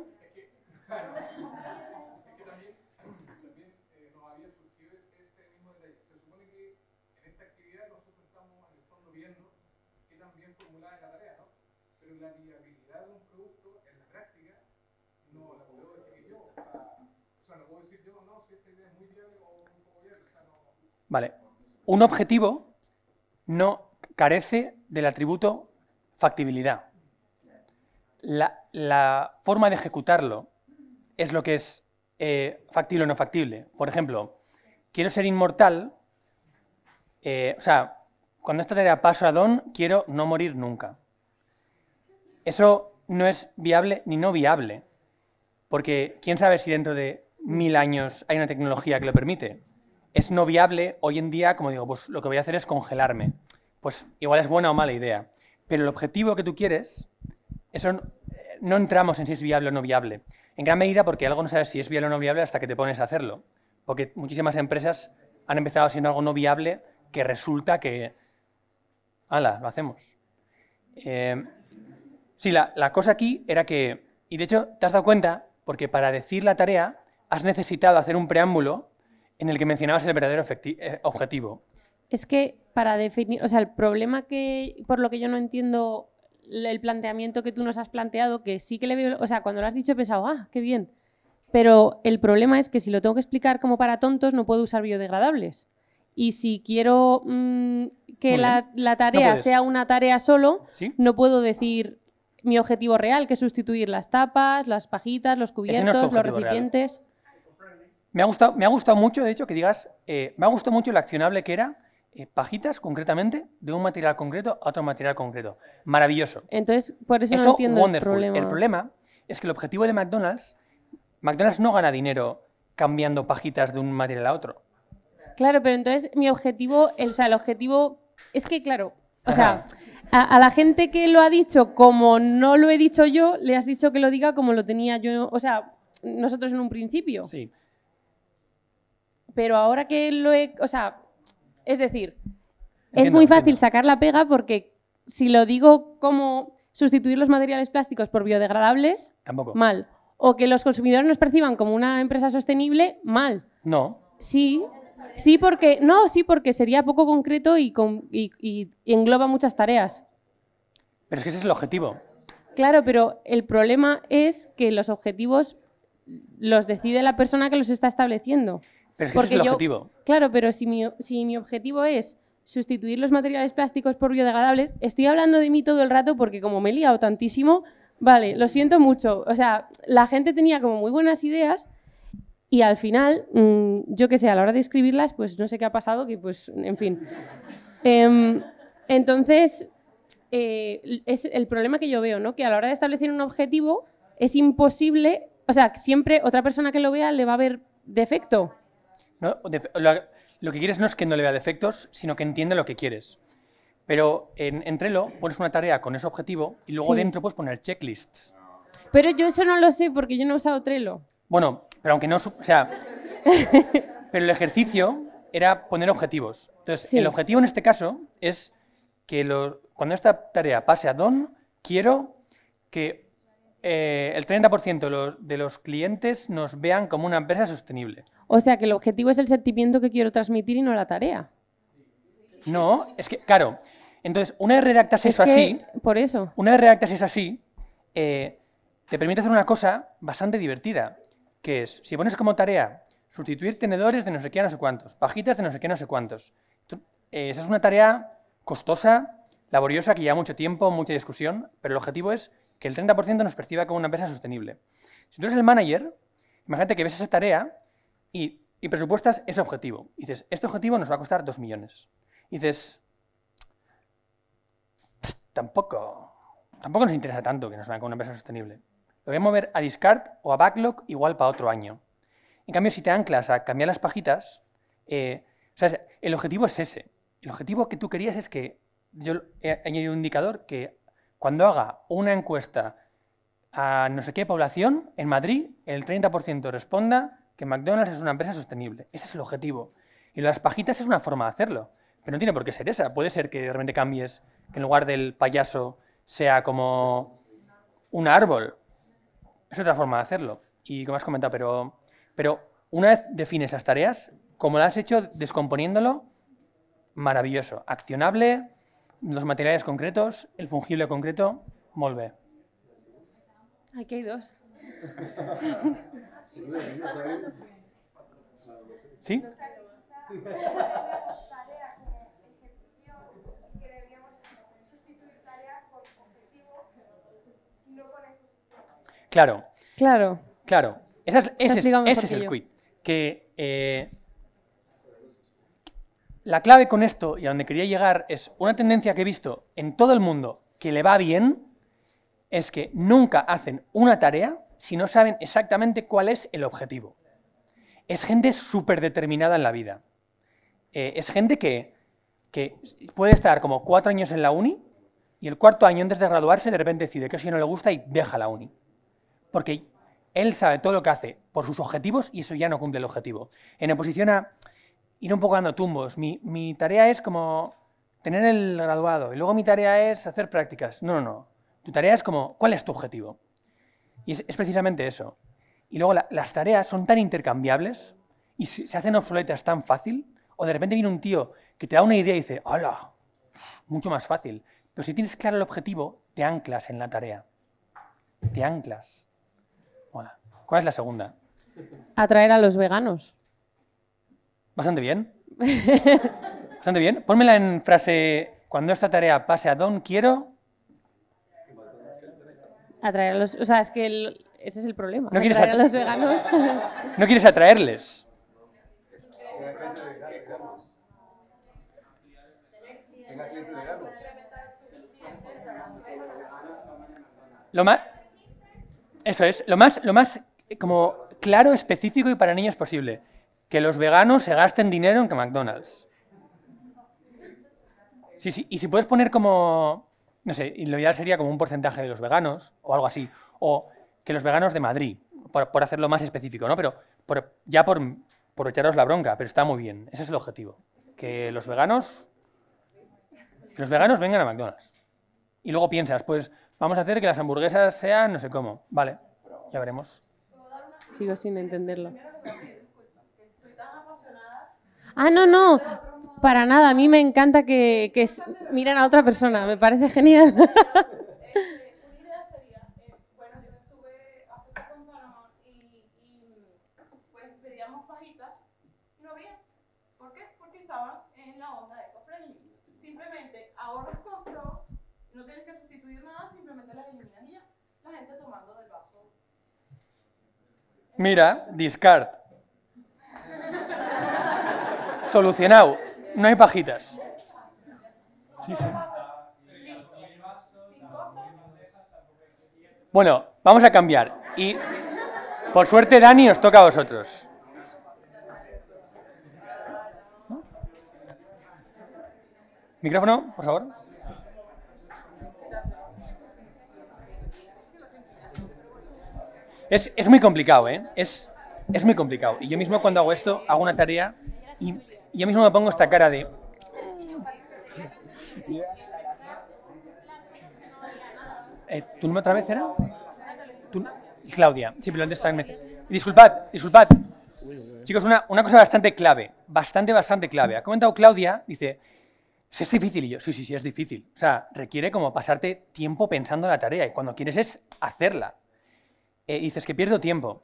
Vale, un objetivo no carece del atributo factibilidad. La, forma de ejecutarlo es lo que es eh, factible o no factible. Por ejemplo, quiero ser inmortal, eh, o sea, cuando esta tarea paso a don, quiero no morir nunca. Eso no es viable ni no viable, porque quién sabe si dentro de mil años hay una tecnología que lo permite es no viable hoy en día, como digo, pues lo que voy a hacer es congelarme. Pues igual es buena o mala idea. Pero el objetivo que tú quieres, eso no entramos en si es viable o no viable. En gran medida porque algo no sabes si es viable o no viable hasta que te pones a hacerlo. Porque muchísimas empresas han empezado haciendo algo no viable que resulta que, ¡Hala! lo hacemos. Eh, sí, la cosa aquí era que, y de hecho te has dado cuenta, porque para decir la tarea has necesitado hacer un preámbulo en el que mencionabas el verdadero eh, objetivo. Es que para definir, o sea, el problema que, por lo que yo no entiendo el planteamiento que tú nos has planteado, que sí que le veo, o sea, cuando lo has dicho he pensado, ah, qué bien, pero el problema es que si lo tengo que explicar como para tontos, no puedo usar biodegradables. Y si quiero mm, que la, tarea sea una tarea solo, no puedo decir mi objetivo real, que es sustituir las tapas, las pajitas, los cubiertos, los recipientes. Me ha gustado, me ha gustado mucho, de hecho, que digas, eh, me ha gustado mucho el accionable que era eh, pajitas concretamente de un material concreto a otro material concreto. Maravilloso. Entonces, por eso, no entiendo el problema. El problema es que el objetivo de McDonald's, McDonald's no gana dinero cambiando pajitas de un material a otro. Claro, pero entonces mi objetivo, o sea, el objetivo es que, claro, o sea, a, a, la gente que lo ha dicho como no lo he dicho yo, le has dicho que lo diga como lo tenía yo, o sea, nosotros en un principio. Sí pero ahora que lo he... O sea, es decir, es muy fácil sacar la pega porque si lo digo como sustituir los materiales plásticos por biodegradables, Tampoco. mal. O que los consumidores nos perciban como una empresa sostenible, mal. No. Sí, sí porque no, sí porque sería poco concreto y, y engloba muchas tareas. Pero es que ese es el objetivo. Claro, pero el problema es que los objetivos los decide la persona que los está estableciendo. Pero es el objetivo. Claro, pero si mi, si mi objetivo es sustituir los materiales plásticos por biodegradables, estoy hablando de mí todo el rato porque como me he liado tantísimo, vale, lo siento mucho. O sea, la gente tenía como muy buenas ideas y al final, mm, yo qué sé, a la hora de escribirlas, pues no sé qué ha pasado, que pues, en fin. Em, entonces, eh, es el problema que yo veo, ¿no? Que a la hora de establecer un objetivo es imposible, o sea, siempre otra persona que lo vea le va a ver defecto. Lo, que quieres no es que no le vea defectos, sino que entienda lo que quieres. Pero en, Trello pones una tarea con ese objetivo y luego dentro puedes poner checklists. Pero yo eso no lo sé porque yo no he usado Trello. Bueno, pero aunque no... O sea, pero el ejercicio era poner objetivos. Entonces, el objetivo en este caso es que cuando esta tarea pase a Don, quiero que eh, el 30% de los, clientes nos vean como una empresa sostenible. O sea que el objetivo es el sentimiento que quiero transmitir y no la tarea. No, es que, claro, entonces, una vez redactas eso así. Por eso. Una vez redactas eso así, eh, te permite hacer una cosa bastante divertida, que es, si pones como tarea sustituir tenedores de no sé qué no sé cuántos, pajitas de no sé qué no sé cuántos, eh, esa es una tarea costosa, laboriosa, que lleva mucho tiempo, mucha discusión, pero el objetivo es que el 30% nos perciba como una empresa sostenible. Si tú eres el manager, imagínate que ves esa tarea y, presupuestas ese objetivo. dices, este objetivo nos va a costar 2 millones. dices, tampoco, tampoco nos interesa tanto que nos vean como una empresa sostenible. Lo voy a mover a discard o a backlog igual para otro año. En cambio, si te anclas a cambiar las pajitas, eh, el objetivo es ese. El objetivo que tú querías es que yo he añadido un indicador que cuando haga una encuesta a no sé qué población, en Madrid el 30% responda que McDonald's es una empresa sostenible. Ese es el objetivo. Y las pajitas es una forma de hacerlo. Pero no tiene por qué ser esa. Puede ser que de repente cambies, que en lugar del payaso sea como un árbol. Es otra forma de hacerlo. Y como has comentado, pero, pero una vez defines las tareas, como las has hecho descomponiéndolo, maravilloso. Accionable, los materiales concretos, el fungible concreto, molve. Aquí hay dos. ¿Sí? Claro. Claro. Claro. Ese es, el quid. Que eh, la clave con esto, y a donde quería llegar, es una tendencia que he visto en todo el mundo que le va bien, es que nunca hacen una tarea si no saben exactamente cuál es el objetivo. Es gente súper determinada en la vida. Eh, es gente que, que puede estar como cuatro años en la uni y el cuarto año antes de graduarse de repente decide que eso no le gusta y deja la uni. Porque él sabe todo lo que hace por sus objetivos y eso ya no cumple el objetivo. En oposición a ir un poco dando tumbos. Mi, tarea es como tener el graduado y luego mi tarea es hacer prácticas. No, no, no. Tu tarea es como, ¿cuál es tu objetivo? Y es, precisamente eso. Y luego las tareas son tan intercambiables y se, hacen obsoletas tan fácil, o de repente viene un tío que te da una idea y dice, hola, Mucho más fácil. Pero si tienes claro el objetivo, te anclas en la tarea. Te anclas. Hola. ¿Cuál es la segunda? Atraer a los veganos. Bastante bien. Bastante bien. Pónmela en frase, cuando esta tarea pase a Don, quiero... Atraerlos, o sea, es que ese es el problema. No quieres atraer los veganos. No quieres atraerles. Lo más, eso es, lo más, lo más eh, como claro, específico y para niños posible que los veganos se gasten dinero en que McDonald's. Sí, sí, y si puedes poner como, no sé, lo ideal sería como un porcentaje de los veganos o algo así, o que los veganos de Madrid, por, hacerlo más específico, ¿no? Pero ya por, por echaros la bronca, pero está muy bien, ese es el objetivo, que los veganos, que los veganos vengan a McDonald's. Y luego piensas, pues vamos a hacer que las hamburguesas sean no sé cómo, vale, ya veremos. Sigo sin entenderlo. Ah, no, no, para nada, a mí me encanta que miren a otra persona, me parece genial. Una idea sería: bueno, yo estuve hace poco con Dalamar y pues pedíamos pajitas y no vi. ¿Por qué? Porque estaban en la onda de CoffreLib. Simplemente ahorras con no tienes que sustituir nada, simplemente las y ya. La gente tomando del bajo. Mira, discard. Solucionado. No hay pajitas. Bueno, vamos a cambiar. Y por suerte, Dani, os toca a vosotros. Micrófono, por favor. Es, muy complicado, ¿eh? Es, es muy complicado. Y yo mismo cuando hago esto, hago una tarea y yo mismo me pongo esta cara de... ¿tú eh, ¿Tu nombre otra vez era? ¿Tú? Y Claudia, simplemente está en Disculpad, disculpad. Chicos, una, cosa bastante clave, bastante, bastante clave. Ha comentado Claudia, dice, es difícil. Y yo, sí, sí, sí, es difícil. O sea, requiere como pasarte tiempo pensando en la tarea y cuando quieres es hacerla. Eh, dices que pierdo tiempo.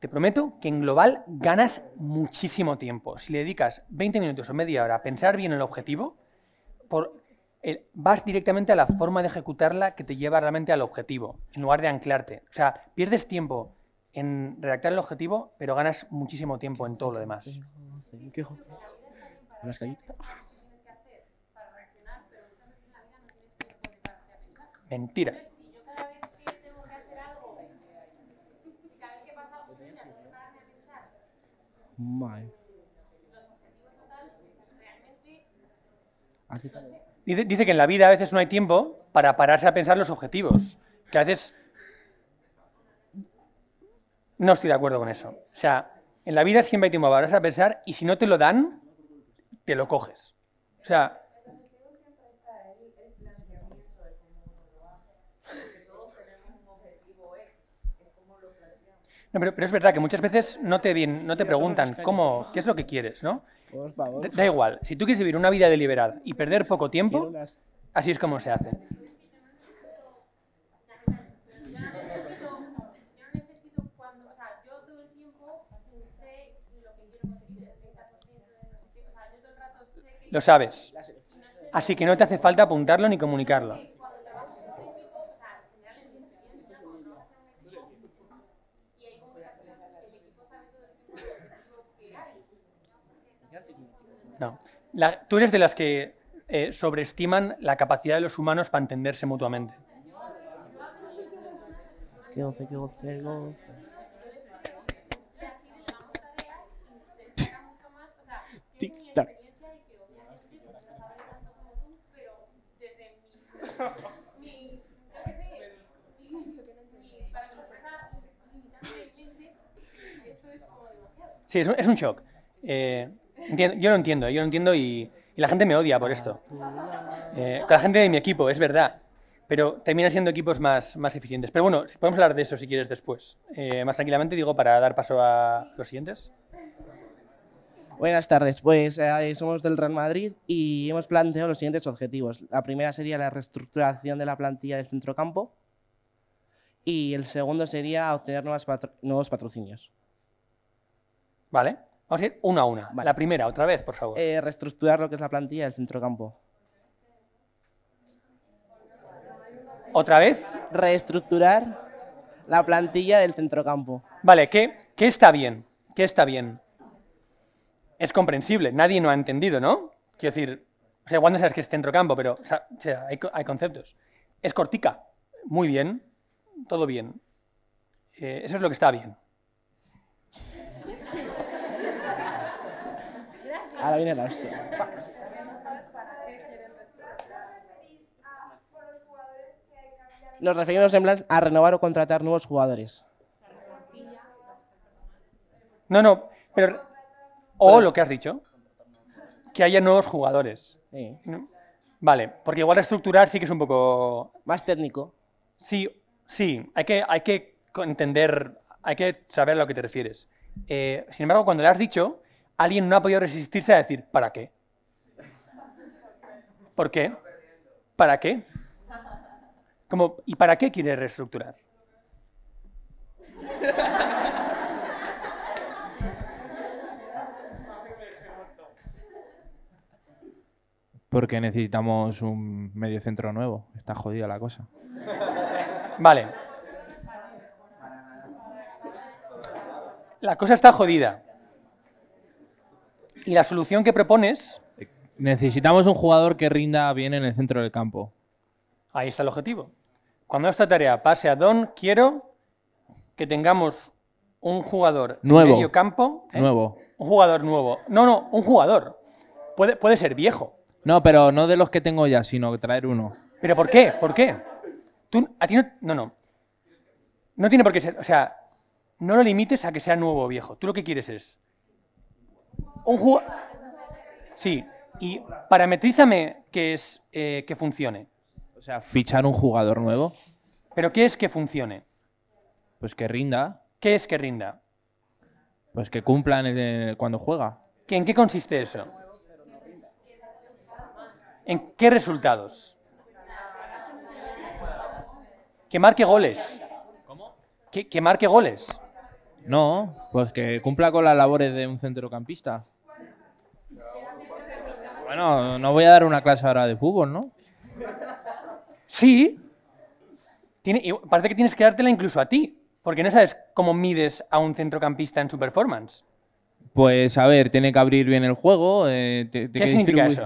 Te prometo que en global ganas muchísimo tiempo. Si le dedicas 20 minutos o media hora a pensar bien el objetivo, vas directamente a la forma de ejecutarla que te lleva realmente al objetivo, en lugar de anclarte. O sea, pierdes tiempo en redactar el objetivo, pero ganas muchísimo tiempo en todo lo demás. Mentira. dice, dice que en la vida a veces no hay tiempo para pararse a pensar los objetivos. Que a veces no estoy de acuerdo con eso. O sea, en la vida siempre hay tiempo para pararse a pensar y si no te lo dan, te lo coges. O sea, pero, es verdad que muchas veces no te, bien, no te preguntan cómo, qué es lo que quieres, ¿no? Da, igual, si tú quieres vivir una vida deliberada y perder poco tiempo, así es como se hace. Lo sabes. Así que no te hace falta apuntarlo ni comunicarlo. No. La, tú eres de las que eh, sobreestiman la capacidad de los humanos para entenderse mutuamente. Qué goce, qué goce, qué goce. Tic tac. Sí, es un, shock. Eh, yo no entiendo, yo no entiendo y, la gente me odia por esto. Eh, la gente de mi equipo, es verdad, pero termina siendo equipos más, más eficientes. Pero bueno, podemos hablar de eso si quieres después. Eh, más tranquilamente, digo, para dar paso a los siguientes. Buenas tardes, pues eh, somos del Real Madrid y hemos planteado los siguientes objetivos. La primera sería la reestructuración de la plantilla del centrocampo y el segundo sería obtener nuevos patrocinios. Vale. Vamos a ir una a una. La primera, otra vez, por favor. Eh, reestructurar lo que es la plantilla del centrocampo. ¿Otra vez? Reestructurar la plantilla del centrocampo. Vale, ¿qué, qué está bien? ¿Qué está bien? Es comprensible, nadie no ha entendido, ¿no? Quiero decir, o sea, ¿cuándo sabes que es centrocampo, pero hay, conceptos. Es cortica, muy bien, todo bien. Eh, eso es lo que está bien. Ahora viene la hostia. Nos referimos en plan a renovar o contratar nuevos jugadores. No, no, pero... O lo que has dicho, que haya nuevos jugadores. Vale, porque igual reestructurar sí que es un poco... Más técnico. Sí, sí, hay que, hay que entender, hay que saber a lo que te refieres. Eh, sin embargo, cuando le has dicho, alguien no ha podido resistirse a decir, ¿para qué? ¿Por qué? ¿Para qué? ¿Y para qué quiere reestructurar? Porque necesitamos un medio centro nuevo. Está jodida la cosa. Vale. La cosa está jodida. Y la solución que propones. Necesitamos un jugador que rinda bien en el centro del campo. Ahí está el objetivo. Cuando esta tarea pase a Don, quiero que tengamos un jugador nuevo. medio campo. ¿eh? Nuevo. Un jugador nuevo. No, no, un jugador. Puede, puede ser viejo. No, pero no de los que tengo ya, sino traer uno. ¿Pero por qué? ¿Por qué? Tú, a ti no, no, no. No tiene por qué ser. O sea, no lo limites a que sea nuevo o viejo. Tú lo que quieres es un Sí, y parametrízame que, es, eh, que funcione. O sea, fichar un jugador nuevo. ¿Pero qué es que funcione? Pues que rinda. ¿Qué es que rinda? Pues que cumplan cuando juega. ¿En qué consiste eso? ¿En qué resultados? Que marque goles. ¿Cómo? Que, que marque goles. No, pues que cumpla con las labores de un centrocampista. Bueno, no voy a dar una clase ahora de fútbol, ¿no? Sí. Tiene, parece que tienes que dártela incluso a ti, porque no sabes cómo mides a un centrocampista en su performance. Pues a ver, tiene que abrir bien el juego, eh,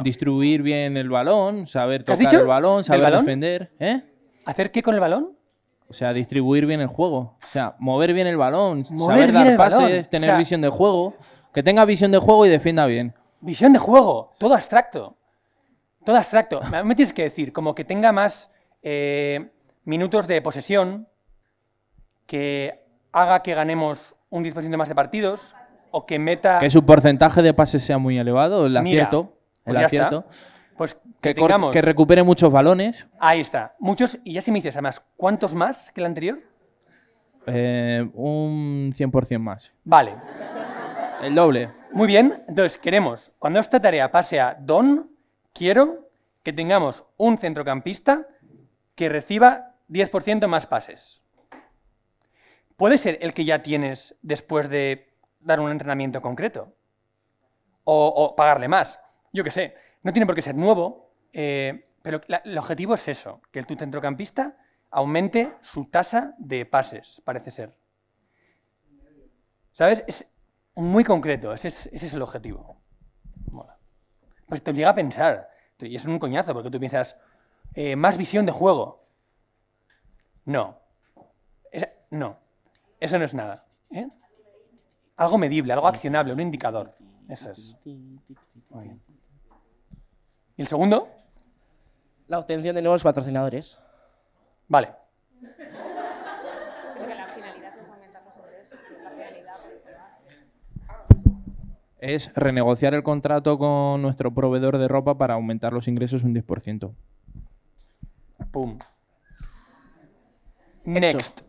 distribuir bien el balón, saber tocar el balón, saber defender. ¿eh? ¿Hacer qué con el balón? O sea, distribuir bien el juego. O sea, mover bien el balón, saber dar pases, tener visión de juego, que tenga visión de juego y defienda bien. Visión de juego, todo abstracto. Todo abstracto. Me tienes que decir, como que tenga más eh, minutos de posesión, que haga que ganemos un 10% más de partidos, o que meta... Que su porcentaje de pases sea muy elevado, el acierto. el pues acierto. Pues que, que, recupere muchos balones. Ahí está. Muchos, y ya si me dices, además, ¿cuántos más que el anterior? Eh, un 100% más. Vale. El doble. Muy bien, entonces queremos, cuando esta tarea pase a don, quiero que tengamos un centrocampista que reciba 10% más pases. Puede ser el que ya tienes después de dar un entrenamiento concreto o, pagarle más, yo qué sé. No tiene por qué ser nuevo, eh, pero el objetivo es eso, que tu centrocampista aumente su tasa de pases, parece ser. ¿Sabes? muy concreto, ese es, el objetivo. Mola. Pues te obliga a pensar, y es un coñazo, porque tú piensas, eh, más visión de juego. No, no, eso no es nada. ¿eh? Algo medible, algo accionable, un indicador. Eso es. ¿Y el segundo? La obtención de nuevos patrocinadores. Vale. es renegociar el contrato con nuestro proveedor de ropa para aumentar los ingresos un 10%. Pum. Next.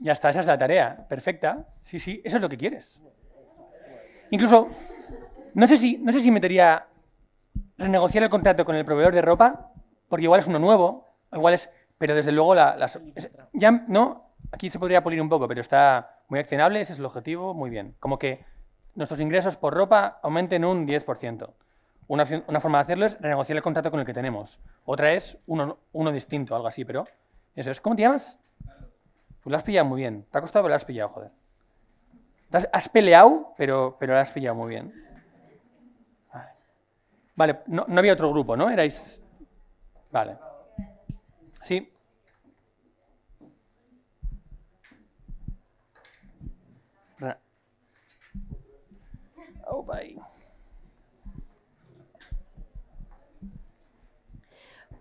Ya está, esa es la tarea. Perfecta. Sí, sí, eso es lo que quieres. Incluso, no sé si, no sé si metería renegociar el contrato con el proveedor de ropa, porque igual es uno nuevo, igual es. Pero desde luego, la, ya, ¿no? Aquí se podría pulir un poco, pero está muy accionable, ese es el objetivo, muy bien. Como que nuestros ingresos por ropa aumenten un 10%. Una, una, forma de hacerlo es renegociar el contrato con el que tenemos. Otra es uno, uno distinto, algo así, pero eso es. ¿Cómo te llamas? Pues lo has pillado muy bien. Te ha costado, pero lo has pillado, joder. Has, peleado, pero, pero lo has pillado muy bien. Vale, no, no, había otro grupo, ¿no? Erais... Vale. Sí. Oh,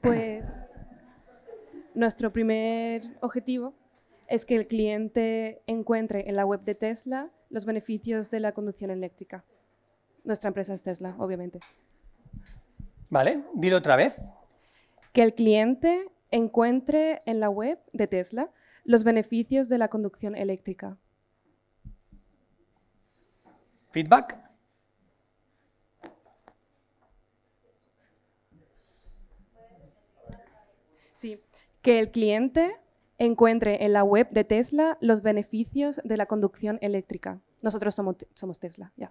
pues nuestro primer objetivo es que el cliente encuentre en la web de Tesla los beneficios de la conducción eléctrica. Nuestra empresa es Tesla, obviamente. Vale, dilo otra vez. Que el cliente encuentre en la web de Tesla los beneficios de la conducción eléctrica. ¿Feedback? que el cliente encuentre en la web de Tesla los beneficios de la conducción eléctrica. Nosotros somos, Tesla, ya.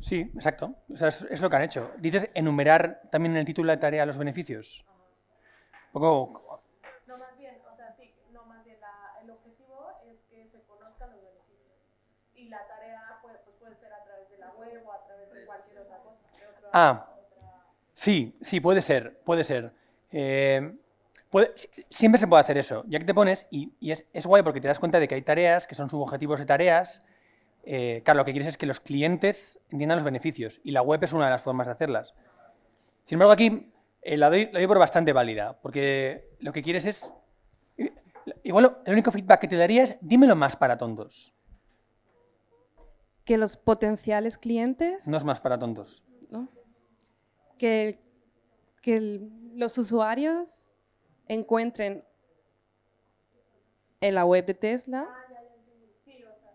Sí, exacto. es, es, lo que han hecho. Dices enumerar también en el título de tarea los beneficios. poco Ah, sí, sí, puede ser, puede ser. Eh, siempre se puede hacer eso. Ya que te pones, y, es, guay porque te das cuenta de que hay tareas que son subobjetivos de tareas. Eh, claro, lo que quieres es que los clientes entiendan los beneficios y la web es una de las formas de hacerlas. Sin embargo, aquí eh, la, la, doy, por bastante válida, porque lo que quieres es... Igual el único feedback que te daría es dímelo más para tontos. Que los potenciales clientes... No es más para tontos que, los usuarios encuentren en la web de Tesla. Ah, ya, ya, sí, o sea,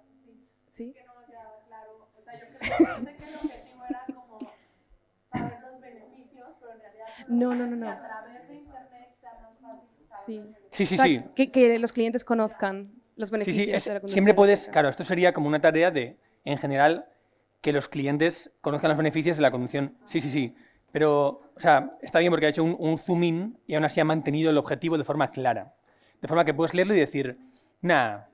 sí. ¿Sí? Que no me quedaba claro. O sea, yo pensé que el objetivo era como saber los beneficios, pero en realidad no, no, no, no. a través de internet sea más fácil. Sí, sí, sí. sí. Que, los clientes conozcan los beneficios sí, sí. de la Siempre puedes, claro, esto sería como una tarea de, en general, que los clientes conozcan los beneficios de la conducción. Sí, sí, sí. Pero, o sea, está bien porque ha hecho un, zoom in y aún así ha mantenido el objetivo de forma clara. De forma que puedes leerlo y decir, nada.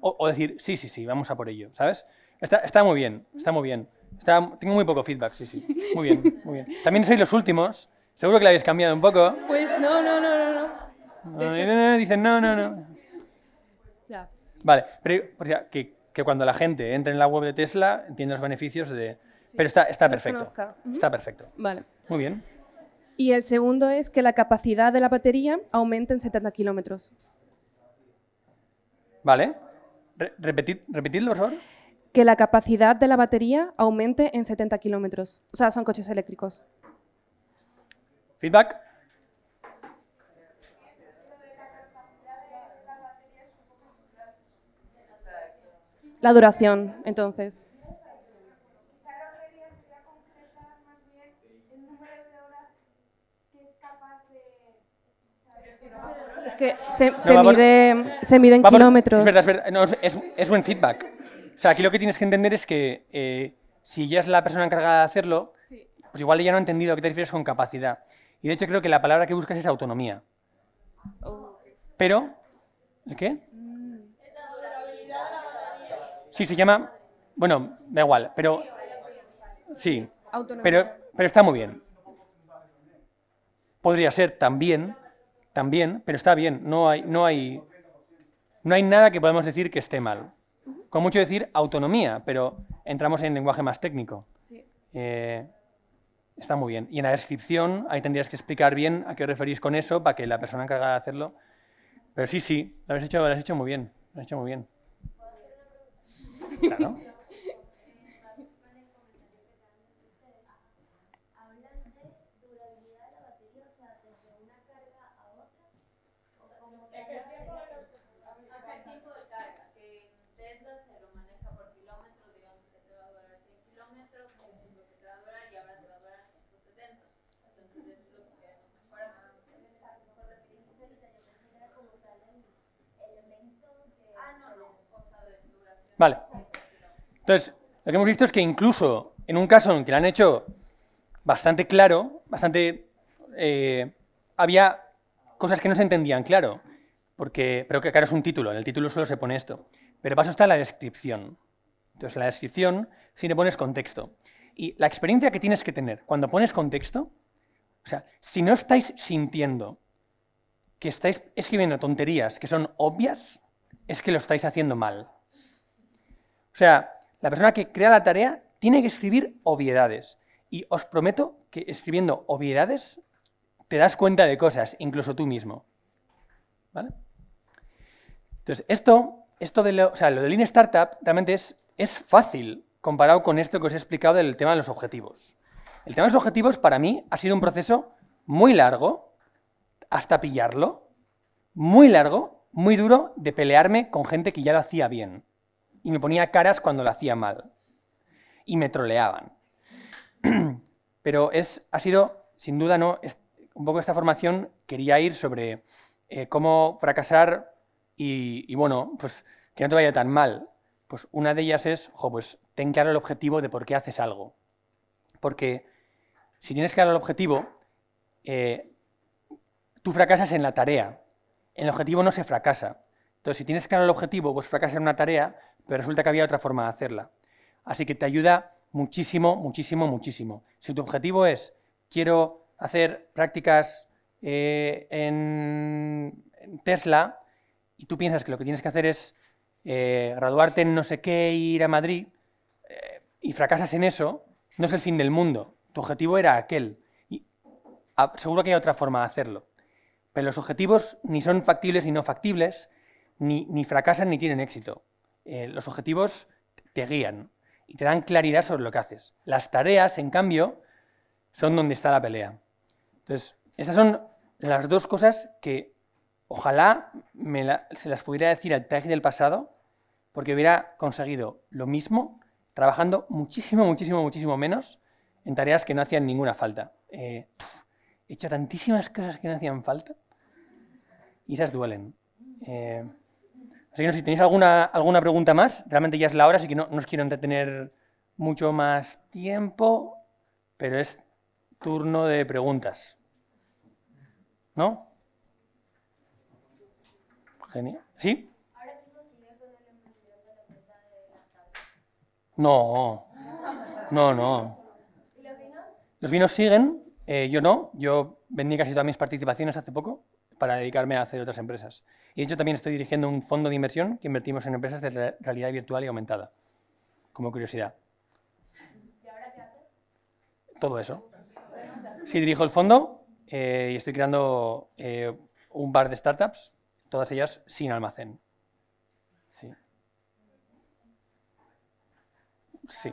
O, decir, sí, sí, sí, vamos a por ello, ¿sabes? Está, muy bien, está muy bien. Está, tengo muy poco feedback, sí, sí. Muy bien, muy bien. También sois los últimos. Seguro que la habéis cambiado un poco. Pues no, no, no, no. no. dicen, no, no, no. Vale, pero que, que cuando la gente entre en la web de Tesla, tiene los beneficios de pero está, perfecto. Está perfecto. Vale. Muy bien. Y el segundo es que la capacidad de la batería aumente en 70 kilómetros. Vale. repetir repetidlo, por favor. Que la capacidad de la batería aumente en 70 kilómetros. O sea, son coches eléctricos. Feedback. La duración, entonces. que se, mide, en kilómetros. es verdad, es, verdad es, buen feedback. O sea, aquí lo que tienes que entender es que eh, si ya es la persona encargada de hacerlo, pues igual ella no ha entendido a qué te refieres con capacidad. Y de hecho creo que la palabra que buscas es autonomía. Oh. Pero, qué? Sí, se llama, bueno, da igual, pero sí, pero, pero está muy bien. Podría ser también también, pero está bien, no hay, no hay, no hay nada que podamos decir que esté mal. Con mucho decir autonomía, pero entramos en lenguaje más técnico. Eh, está muy bien. Y en la descripción, ahí tendrías que explicar bien a qué os referís con eso para que la persona encargada de hacerlo. Pero sí, sí, lo habéis hecho, lo has hecho muy bien. Lo has hecho muy bien. Claro. Vale. Entonces, lo que hemos visto es que incluso en un caso en que lo han hecho bastante claro, bastante... Eh, había cosas que no se entendían, claro, porque, pero que claro es un título, en el título solo se pone esto. Pero paso hasta la descripción. Entonces, la descripción, si le pones contexto. Y la experiencia que tienes que tener cuando pones contexto, o sea, si no estáis sintiendo que estáis escribiendo tonterías que son obvias, es que lo estáis haciendo mal. O sea, la persona que crea la tarea tiene que escribir obviedades. Y os prometo que escribiendo obviedades te das cuenta de cosas, incluso tú mismo. ¿Vale? Entonces, esto, esto de lo, de Lean Startup realmente es, es fácil comparado con esto que os he explicado del tema de los objetivos. El tema de los objetivos para mí ha sido un proceso muy largo, hasta pillarlo, muy largo, muy duro de pelearme con gente que ya lo hacía bien y me ponía caras cuando lo hacía mal. Y me troleaban. Pero es, ha sido, sin duda, ¿no? un poco esta formación quería ir sobre eh, cómo fracasar y, bueno, pues que no te vaya tan mal. Pues una de ellas es, ojo, pues ten claro el objetivo de por qué haces algo. Porque si tienes claro el objetivo, eh, tú fracasas en la tarea. En el objetivo no se fracasa. Entonces, si tienes claro el objetivo, pues fracasas en una tarea, pero resulta que había otra forma de hacerla. Así que te ayuda muchísimo, muchísimo, muchísimo. Si tu objetivo es, quiero hacer prácticas eh, en, Tesla, y tú piensas que lo que tienes que hacer es eh, graduarte en no sé qué, e ir a Madrid, eh, y fracasas en eso, no es el fin del mundo. Tu objetivo era aquel. Y ah, seguro que hay otra forma de hacerlo. Pero los objetivos ni son factibles ni no factibles, ni fracasan ni tienen éxito. Eh, los objetivos te guían y te dan claridad sobre lo que haces. Las tareas, en cambio, son donde está la pelea. Entonces, estas son las dos cosas que ojalá se las pudiera decir al tag del pasado, porque hubiera conseguido lo mismo trabajando muchísimo, muchísimo, muchísimo menos en tareas que no hacían ninguna falta. Eh, he hecho tantísimas cosas que no hacían falta y esas duelen. Eh, Así que si tenéis alguna, alguna pregunta más. Realmente ya es la hora, así que no, no os quiero entretener mucho más tiempo, pero es turno de preguntas. ¿No? Genial. ¿Sí? No, no, no. ¿Los vinos siguen? Eh, yo no. Yo vendí casi todas mis participaciones hace poco para dedicarme a hacer otras empresas. Y de hecho también estoy dirigiendo un fondo de inversión que invertimos en empresas de realidad virtual y aumentada, como curiosidad. ¿Y ahora qué haces? Todo eso. Sí, dirijo el fondo eh, y estoy creando eh, un par de startups, todas ellas sin almacén. Sí. Sí.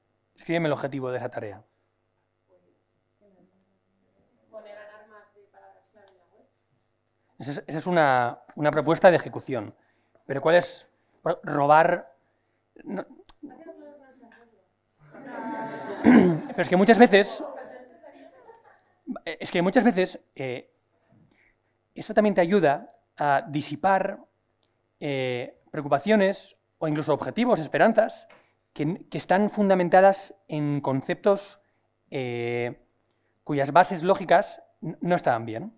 Escríbeme el objetivo de esa tarea. Esa es una, propuesta de ejecución. Pero ¿cuál es? Robar... Pero es que muchas veces... Eh, es que muchas veces eh, eso también te ayuda a disipar eh, preocupaciones o incluso objetivos, esperanzas, que, están fundamentadas en conceptos eh, cuyas bases lógicas no estaban bien.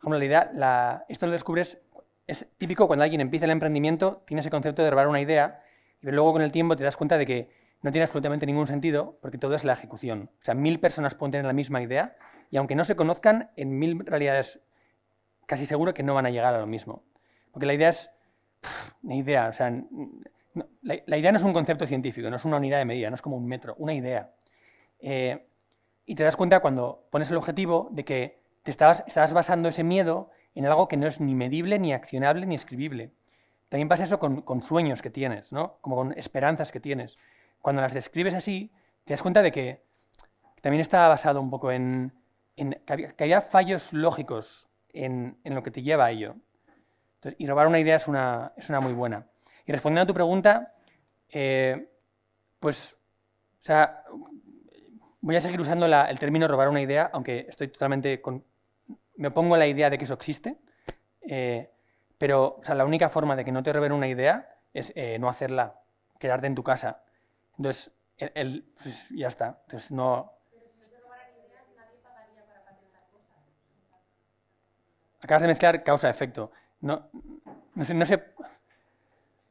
Por ejemplo, la, la, esto lo descubres, es típico cuando alguien empieza el emprendimiento, tiene ese concepto de robar una idea, y luego con el tiempo te das cuenta de que no tiene absolutamente ningún sentido porque todo es la ejecución. O sea, mil personas pueden tener la misma idea y aunque no se conozcan, en mil realidades casi seguro que no van a llegar a lo mismo. Porque la idea es, idea, o sea, la, idea no es un concepto científico, no es una unidad de medida, no es como un metro, una idea. Eh, y te das cuenta cuando pones el objetivo de que te estabas, basando ese miedo en algo que no es ni medible, ni accionable, ni escribible. También pasa eso con, sueños que tienes, ¿no? como con esperanzas que tienes. Cuando las describes así, te das cuenta de que también está basado un poco en, que, había, fallos lógicos en, lo que te lleva a ello. y robar una idea es una, es una muy buena. Y respondiendo a tu pregunta, eh, pues, voy a seguir usando el término robar una idea, aunque estoy totalmente con, me opongo a la idea de que eso existe, eh, pero sea, la única forma de que no te roben una idea es eh, no hacerla, quedarte en tu casa. Entonces, el, pues, ya está. Entonces, no... Acabas de mezclar causa-efecto. No, no sé,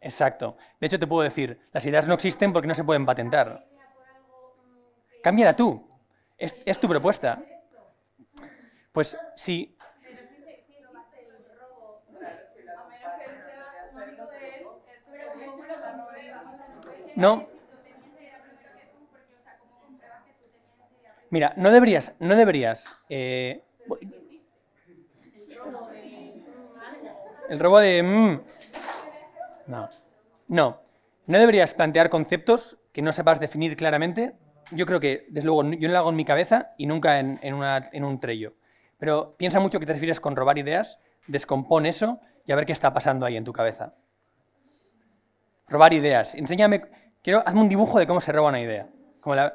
Exacto. De hecho, te puedo decir, las ideas no existen porque no se pueden patentar. Cámbiala tú. Es, tu propuesta. Pues sí. No. Mira, no deberías, no deberías. Eh, el robo de... Mm, no. No. No deberías plantear conceptos que no sepas definir claramente. Yo creo que, desde luego, yo no lo hago en mi cabeza y nunca en, un trello. Pero piensa mucho que te refieres con robar ideas, descompón eso y a ver qué está pasando ahí en tu cabeza. Robar ideas. Enséñame, quiero, hazme un dibujo de cómo se roba una idea. Como la,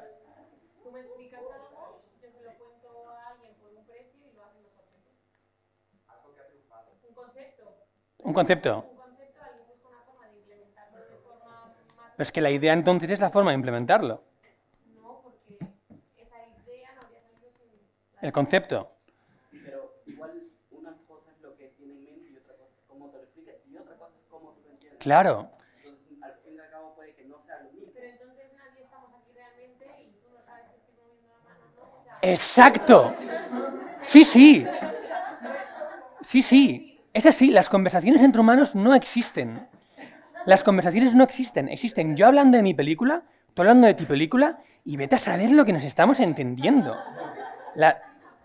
Un concepto. Pero es que la idea entonces es la forma de implementarlo. No, porque esa idea no había salido sin... El concepto. Pero igual una cosa es lo que tiene en mente y otra cosa es cómo te lo explicas y otra cosa es cómo tú lo entiendes. Claro. Entonces, al fin y al cabo puede que no sea lo mismo. Pero entonces nadie estamos aquí realmente y tú no sabes si estoy moviendo la mano o no. ¡Exacto! Sí, sí. Sí, sí. Es así, las conversaciones entre humanos no existen. Las conversaciones no existen, existen yo hablando de mi película, tú hablando de tu película, y vete a saber lo que nos estamos entendiendo. La...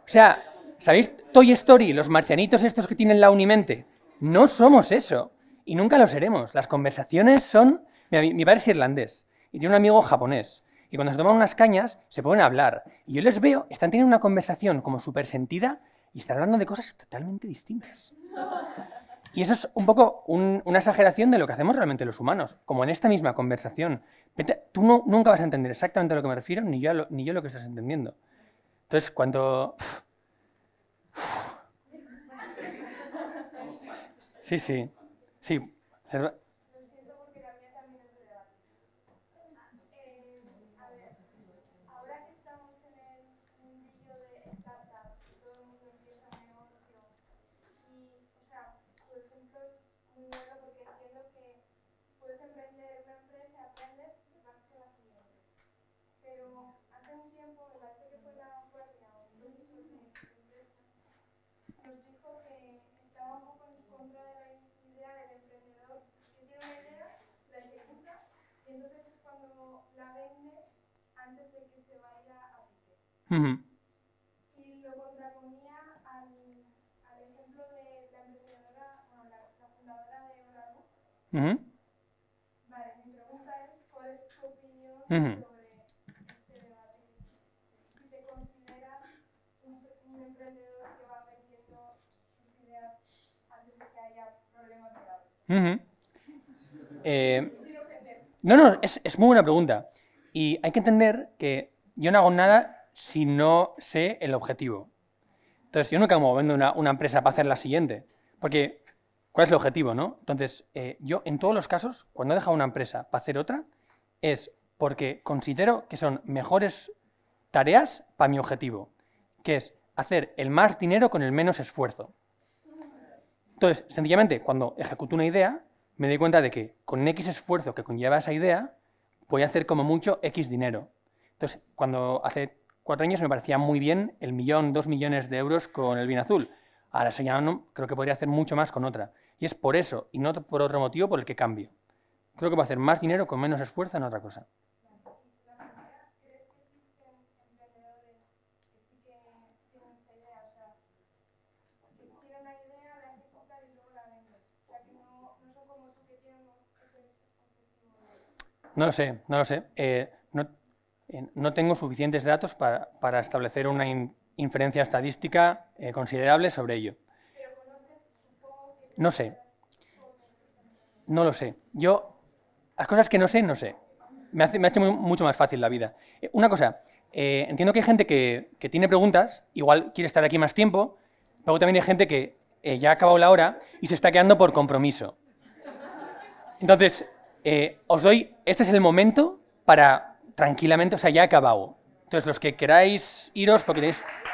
O sea, ¿sabéis Toy Story, los marcianitos estos que tienen la unimente? No somos eso, y nunca lo seremos. Las conversaciones son... mi, padre es irlandés, y tiene un amigo japonés, y cuando se toman unas cañas, se ponen a hablar. Y yo les veo, están teniendo una conversación como súper sentida, y están hablando de cosas totalmente distintas. Y eso es un poco una exageración de lo que hacemos realmente los humanos, como en esta misma conversación. tú nunca vas a entender exactamente a lo que me refiero, ni yo, ni yo lo que estás entendiendo. Entonces, cuando... Sí, sí. Sí, Uh Y lo contraponía al, al, ejemplo de la emprendedora, bueno, la, fundadora de Orago. Uh Vale, mi pregunta es, ¿cuál es tu opinión sobre este debate? ¿Si te consideras un, emprendedor que va perdiendo sus ideas antes de que haya problemas legales? Eh, no, no, es, es muy buena pregunta. Y hay que entender que yo no hago nada si no sé el objetivo. Entonces, yo nunca me vendo una, una empresa para hacer la siguiente, porque ¿cuál es el objetivo? no? Entonces, eh, yo en todos los casos, cuando he dejado una empresa para hacer otra, es porque considero que son mejores tareas para mi objetivo, que es hacer el más dinero con el menos esfuerzo. Entonces, sencillamente, cuando ejecuto una idea, me doy cuenta de que con X esfuerzo que conlleva esa idea, voy a hacer como mucho X dinero. Entonces, cuando hace cuatro años me parecía muy bien el millón, dos millones de euros con el vino azul. Ahora señora creo que podría hacer mucho más con otra. Y es por eso, y no por otro motivo, por el que cambio. Creo que a hacer más dinero con menos esfuerzo en otra cosa. No lo sé, no lo sé. Eh, no tengo suficientes datos para, establecer una inferencia estadística eh, considerable sobre ello. No sé. No lo sé. Yo, las cosas que no sé, no sé. Me, hace, me ha hecho mucho más fácil la vida. Eh, una cosa, eh, entiendo que hay gente que, que, tiene preguntas, igual quiere estar aquí más tiempo, pero también hay gente que ya ha acabado la hora y se está quedando por compromiso. Entonces, os doy, este es el momento para tranquilamente, o sea, ya acabado. Entonces, los que queráis iros, porque queréis...